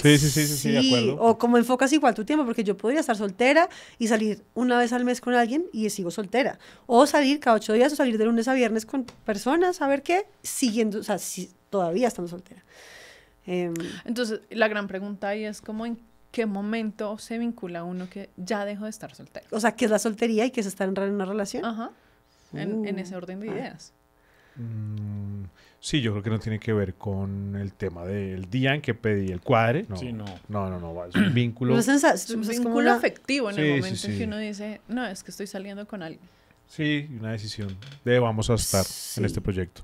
Sí, sí, sí, sí, de acuerdo. O como enfocas igual tu tiempo, porque yo podría estar soltera y salir una vez al mes con alguien y sigo soltera. O salir cada ocho días o salir de lunes a viernes con personas, a ver qué, siguiendo, o sea, si, todavía estamos soltera. Em, Entonces, la gran pregunta ahí es como en qué momento se vincula uno que ya dejó de estar soltero. O sea, que es la soltería y que es estar en una relación. Ajá. En, ese uh, orden de ah. ideas. Mm, sí, yo creo que no tiene que ver con el tema del día en que pedí el cuadre. No, no. no, no, no, es un vínculo. es, un vínculo afectivo en el momento en que uno dice, no, es que estoy saliendo con alguien. Sí, una decisión de vamos a estar en este proyecto.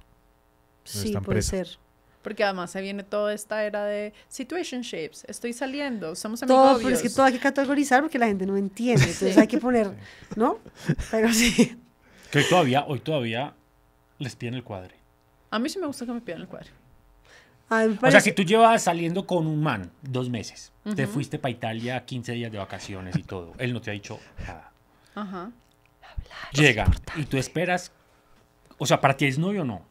sí, puede ser porque además se viene toda esta era de situationships, estoy saliendo, somos amigos. Todo, pero es que todo hay que categorizar porque la gente no entiende, entonces hay que poner, ¿no? Pero sí. Que hoy todavía, hoy todavía les piden el cuadre. A mí sí me gusta que me pidan el cuadre. O sea, si tú llevas saliendo con un man dos meses, te fuiste para Italia 15 días de vacaciones y todo, él no te ha dicho nada. Ajá. Llega y tú esperas, o sea, para ti es novio o no,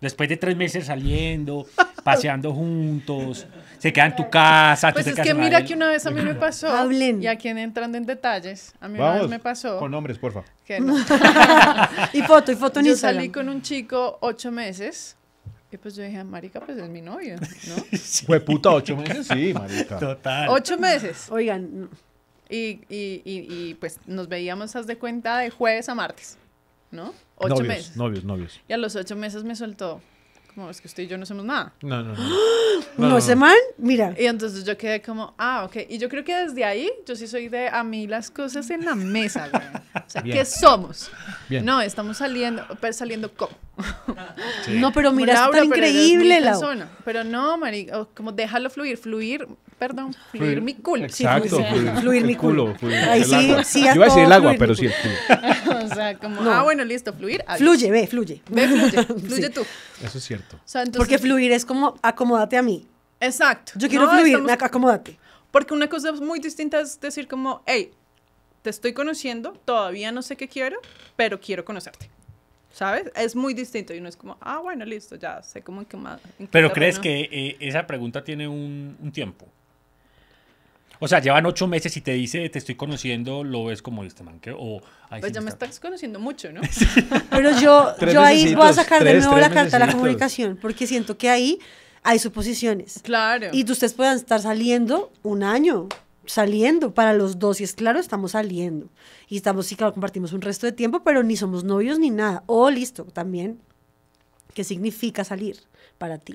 Después de tres meses saliendo, paseando juntos, se queda en tu casa. Pues es que mira que una vez a mí me pasó, Hablen. y aquí entrando en detalles, a mí una vez me pasó. Con nombres, por favor. y foto, y foto Yo salí con un chico ocho meses. Y pues yo dije, marica, pues es mi novio, ¿no? Fue puta ocho meses, sí, marica. Total. Ocho meses. Oigan. Y, y, y, y pues nos veíamos, haz de cuenta, de jueves a martes. ¿no? Ocho meses. Novios, novios. Y a los ocho meses me soltó. Como es que usted y yo no somos nada. No, no, no. no, no, no. mira. Y entonces yo quedé como, ah, ok. Y yo creo que desde ahí, yo sí soy de a mí las cosas en la mesa, güey. O sea, ¿qué somos? No, estamos saliendo, pero pues, saliendo como. No, pero mira, es increíble la. Persona. Pero no, Mari, como déjalo fluir. Fluir perdón, fluir, mi culo. Exacto, fluir, mi culo. Ahí sí, sí, Yo iba a decir el agua, pero sí el culo. o sea, como, ah, bueno, listo, fluir. Fluye, ve, fluye. Ve, fluye, fluye tú. Eso es cierto. porque fluir es como acomódate a mí. Exacto. Yo quiero fluir, acomódate. Porque una cosa muy distinta es decir como, hey, te estoy conociendo, todavía no sé qué quiero, pero quiero conocerte. ¿Sabes? Es muy distinto y uno es como, ah, bueno, listo, ya sé cómo en pero crees que eh, esa pregunta tiene un tiempo. O sea, llevan ocho meses y te dice, te estoy conociendo, lo ves como este man. Que, pues ya me estás conociendo mucho, ¿no? Pero yo, ahí voy a sacar de nuevo la carta de la comunicación, porque siento que ahí hay suposiciones. Claro. Y ustedes puedan estar saliendo un año, saliendo para los dos, y es claro, estamos saliendo. Y estamos, sí, claro, compartimos un resto de tiempo, pero ni somos novios ni nada. O listo, también. ¿Qué significa salir para ti?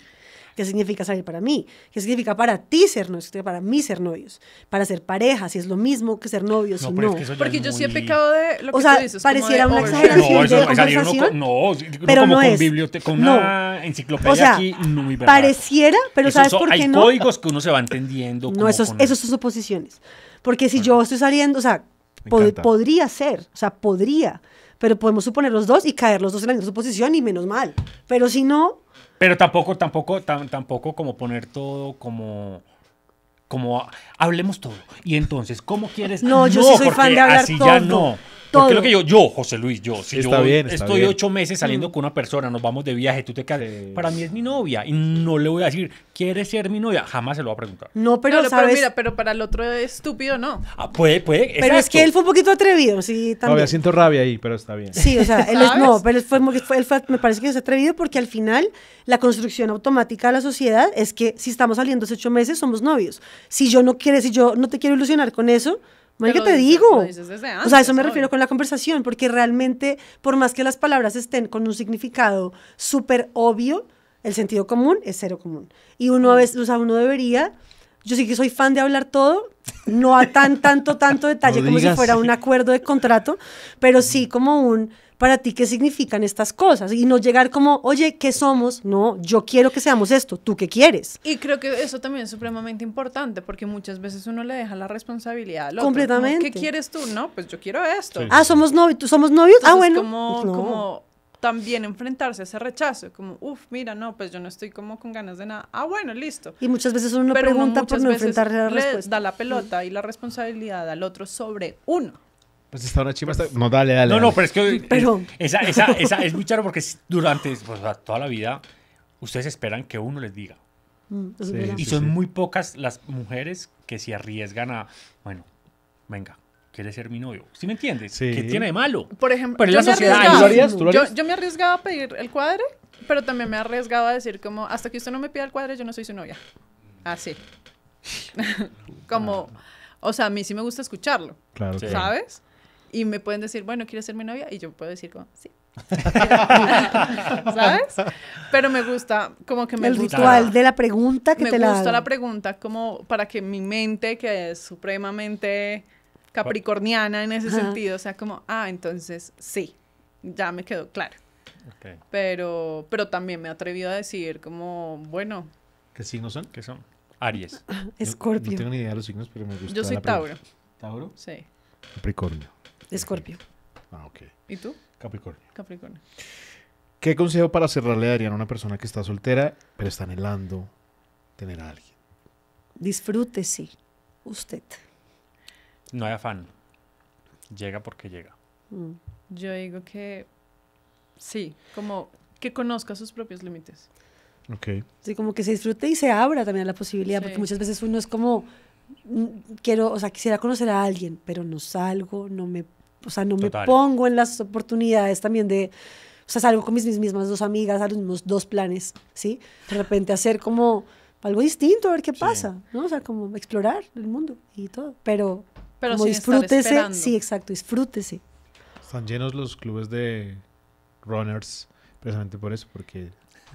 ¿Qué significa salir para mí? ¿Qué significa para ti ser novios? Para mí ser novios. Para ser pareja, si es lo mismo que ser novios. o si no. Porque yo siempre sí he pecado de o sea, pareciera una exageración. No, eso, de conversación, no, pero como no con, biblioteca, con una enciclopedia o sea, aquí, no verdad. Pareciera, pero ¿sabes por qué hay no? Hay códigos que uno se va entendiendo. No, esos, esos son suposiciones. Porque si yo estoy saliendo, o sea, podría ser, o sea, podría pero podemos suponer los dos y caer los dos en la misma suposición y menos mal. Pero si no, pero tampoco, tampoco, tampoco como poner todo como como hablemos todo. Y entonces, ¿cómo quieres? No, yo sí soy fan de hablar todo. Ya no que yo, yo, José Luis, yo, si yo estoy ocho meses saliendo mm. con una persona, nos vamos de viaje, tú te quedas. Para mí es mi novia y no le voy a decir, ¿quieres ser mi novia? Jamás se lo va a preguntar. No, pero, ¿sabes? pero mira, pero para el otro es estúpido no. Ah, puede, puede. Pero es que él fue un poquito atrevido, sí, también. No, siento rabia ahí, pero está bien. Sí, o sea, él es, no, pero fue, me parece que es atrevido porque al final la construcción automática de la sociedad es que si estamos saliendo hace ocho meses, somos novios. Si yo no quiero, si yo no te quiero ilusionar con eso, ¿Qué te, te digo. o sea, eso me refiero con la conversación, porque realmente, por más que las palabras estén con un significado súper obvio, el sentido común es cero común. Y uno a mm. veces, o sea, uno debería, yo sí que soy fan de hablar todo, no a tan, tanto, tanto detalle como si fuera un acuerdo de contrato, pero sí como un, para ti qué significan estas cosas y no llegar como, oye, ¿qué somos? No, yo quiero que seamos esto, ¿tú qué quieres? Y creo que eso también es supremamente importante porque muchas veces uno le deja la responsabilidad al otro. Completamente. ¿Qué quieres tú? No, pues yo quiero esto. Ah, somos novios, somos novios. ah, bueno. Como, pues como también enfrentarse a ese rechazo, como, uff, mira, no, pues yo no estoy como con ganas de nada. Ah, bueno, listo. Y muchas veces uno pregunta por no enfrentarse a la respuesta. Da la pelota y la responsabilidad al otro sobre uno. Pues está una chiva No, dale, dale. No, no, pero es que. Esa, esa, esa es muy charo porque durante pues, toda la vida ustedes esperan que uno les diga. Mm, sí, y son muy pocas las mujeres que se arriesgan a. Bueno, venga, quiere ser mi novio? ¿Sí me entiendes? ¿Qué tiene de malo? Por ejemplo, pero yo, la sociedad, yo, me arriesgaba a pedir el cuadre, pero también me arriesgaba a decir, como, hasta que usted no me pida el cuadre, yo no soy su novia. Así. como. O sea, a mí sí me gusta escucharlo. Claro. ¿Sabes? y me pueden decir, bueno, ¿quieres ser mi novia? Y yo puedo decir como, sí. ¿Sabes? Pero me gusta, como que me gusta. El ritual de la pregunta que te la. Me gusta la pregunta, como para que mi mente, que es supremamente capricorniana en ese sentido, sea, como, ah, entonces sí, ya me quedó claro. Pero, pero también me he a decir, como, bueno. ¿Qué signos son? ¿Qué son? Aries. Escorpio. No, tengo ni idea de los signos, pero me gusta. Yo soy Tauro. ¿Tauro? Sí. Capricornio. Escorpio. Ah, ok. ¿Y tú? Capricornio. Capricornio. ¿Qué consejo para cerrarle le darían a una persona que está soltera, pero está anhelando tener a alguien? Disfrútese usted. No hay afán. Llega porque llega. Mm. Yo digo que sí, como que conozca sus propios límites. Ok. Sí, como que se disfrute y se abra también a la posibilidad, porque muchas veces uno es como, mm, quiero, o sea, quisiera conocer a alguien, pero no salgo, no me o sea, no me pongo en las oportunidades también de, o sea, salgo con mis, mis mismas dos amigas a los mismos dos planes, ¿sí? De repente hacer como algo distinto, a ver qué pasa, ¿no? O sea, como explorar el mundo y todo, pero, pero como disfrútese, sí, exacto, disfrútese. Están llenos los clubes de runners precisamente por eso, porque...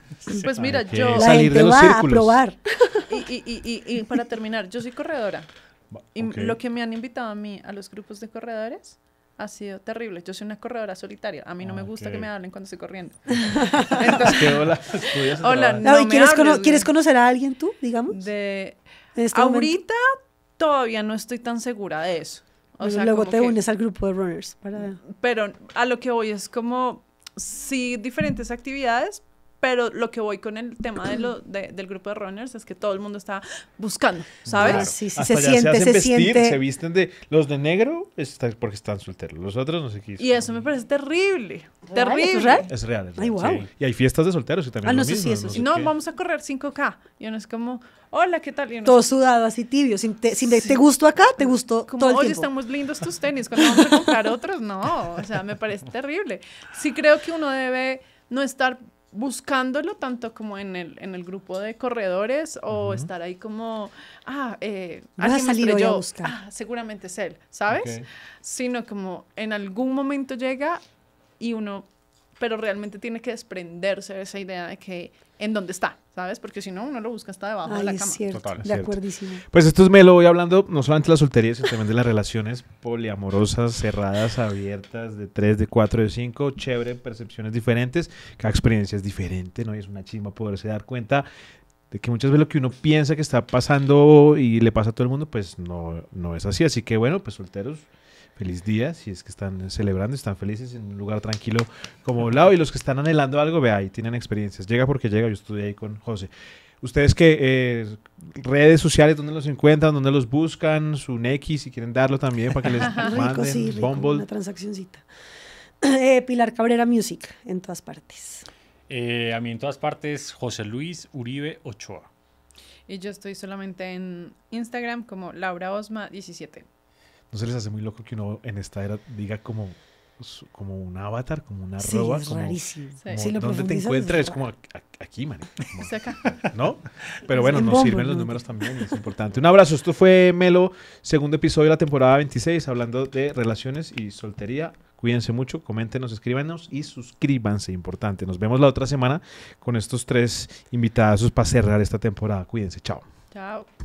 Pues mira, yo... La gente va círculos. a probar. Y, y, y, y para terminar, yo soy corredora. Y lo que me han invitado a mí a los grupos de corredores ha sido terrible. Yo soy una corredora solitaria. A mí no me ah, gusta que me hablen cuando estoy corriendo. hola, quieres, eh. conocer a alguien tú, digamos? Este ahorita todavía no estoy tan segura de eso. O luego te unes al grupo de runners. Pero a lo que voy es como, sí, diferentes actividades, pero lo que voy con el tema de lo, del grupo de runners es que todo el mundo está buscando, ¿sabes? Sí, se siente, se, hacen vestir, Se visten de los de negro es porque están solteros, los otros no sé qué. Y eso me parece terrible, terrible. ¿Es real? Es real. Y hay fiestas de solteros y también. Ah, no, no vamos a correr 5K. Y uno es como, hola, ¿qué tal? Y todo y sudado, así tibio, sin, te, gustó acá, te gustó como, todo el Oye, estamos lindos tus tenis, cuando vamos a comprar otros, no. O sea, me parece terrible. Sí creo que uno debe no estar buscándolo tanto como en el, en el grupo de corredores o estar ahí como, ah, eh, a salir ah, seguramente es él, ¿sabes? Sino como en algún momento llega y uno, pero realmente tiene que desprenderse de esa idea de que en dónde está, ¿sabes? Porque si no, uno lo busca hasta debajo de la cama. de acuerdo. Pues esto es lo voy hablando no solamente de las solterías, sino también de las relaciones poliamorosas, cerradas, abiertas, de tres, de cuatro, de cinco, chévere, percepciones diferentes, cada experiencia es diferente, ¿no? Y es una chimba poderse dar cuenta de que muchas veces lo que uno piensa que está pasando y le pasa a todo el mundo, pues no, no es así. Así que bueno, pues solteros, feliz día. Si es que están celebrando, están felices en un lugar tranquilo como lado Y los que están anhelando algo, ve ahí, tienen experiencias. Llega porque llega, yo estudié ahí con José. Ustedes que eh, redes sociales, ¿dónde los encuentran? ¿Dónde los buscan? Su Neki, si quieren darlo también para que les manden. Rico, sí, Una transaccioncita. Eh, Pilar Cabrera Music, en todas partes. Eh, a mí en todas partes, José Luis Uribe Ochoa. Y yo estoy solamente en Instagram como Laura Osma 17. ¿No se les hace muy loco que uno en esta era diga como, como un avatar, como una roba. Sí, es rarísimo. te encuentras? Es, como aquí, man. ¿No? Pero bueno, nos sirven los números también, es importante. Un abrazo, esto fue Melo, segundo episodio de la temporada 26, hablando de relaciones y soltería. Cuídense mucho, coméntenos, escríbanos y suscríbanse, importante. Nos vemos la otra semana con estos tres invitados para cerrar esta temporada. Cuídense, chao.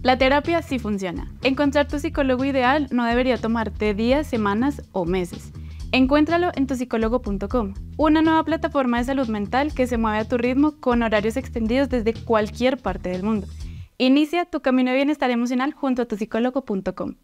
La terapia sí funciona. Encontrar tu psicólogo ideal no debería tomarte días, semanas o meses. Encuéntralo en tusicólogo.com, una nueva plataforma de salud mental que se mueve a tu ritmo con horarios extendidos desde cualquier parte del mundo. Inicia tu camino de bienestar emocional junto a tusicólogo.com.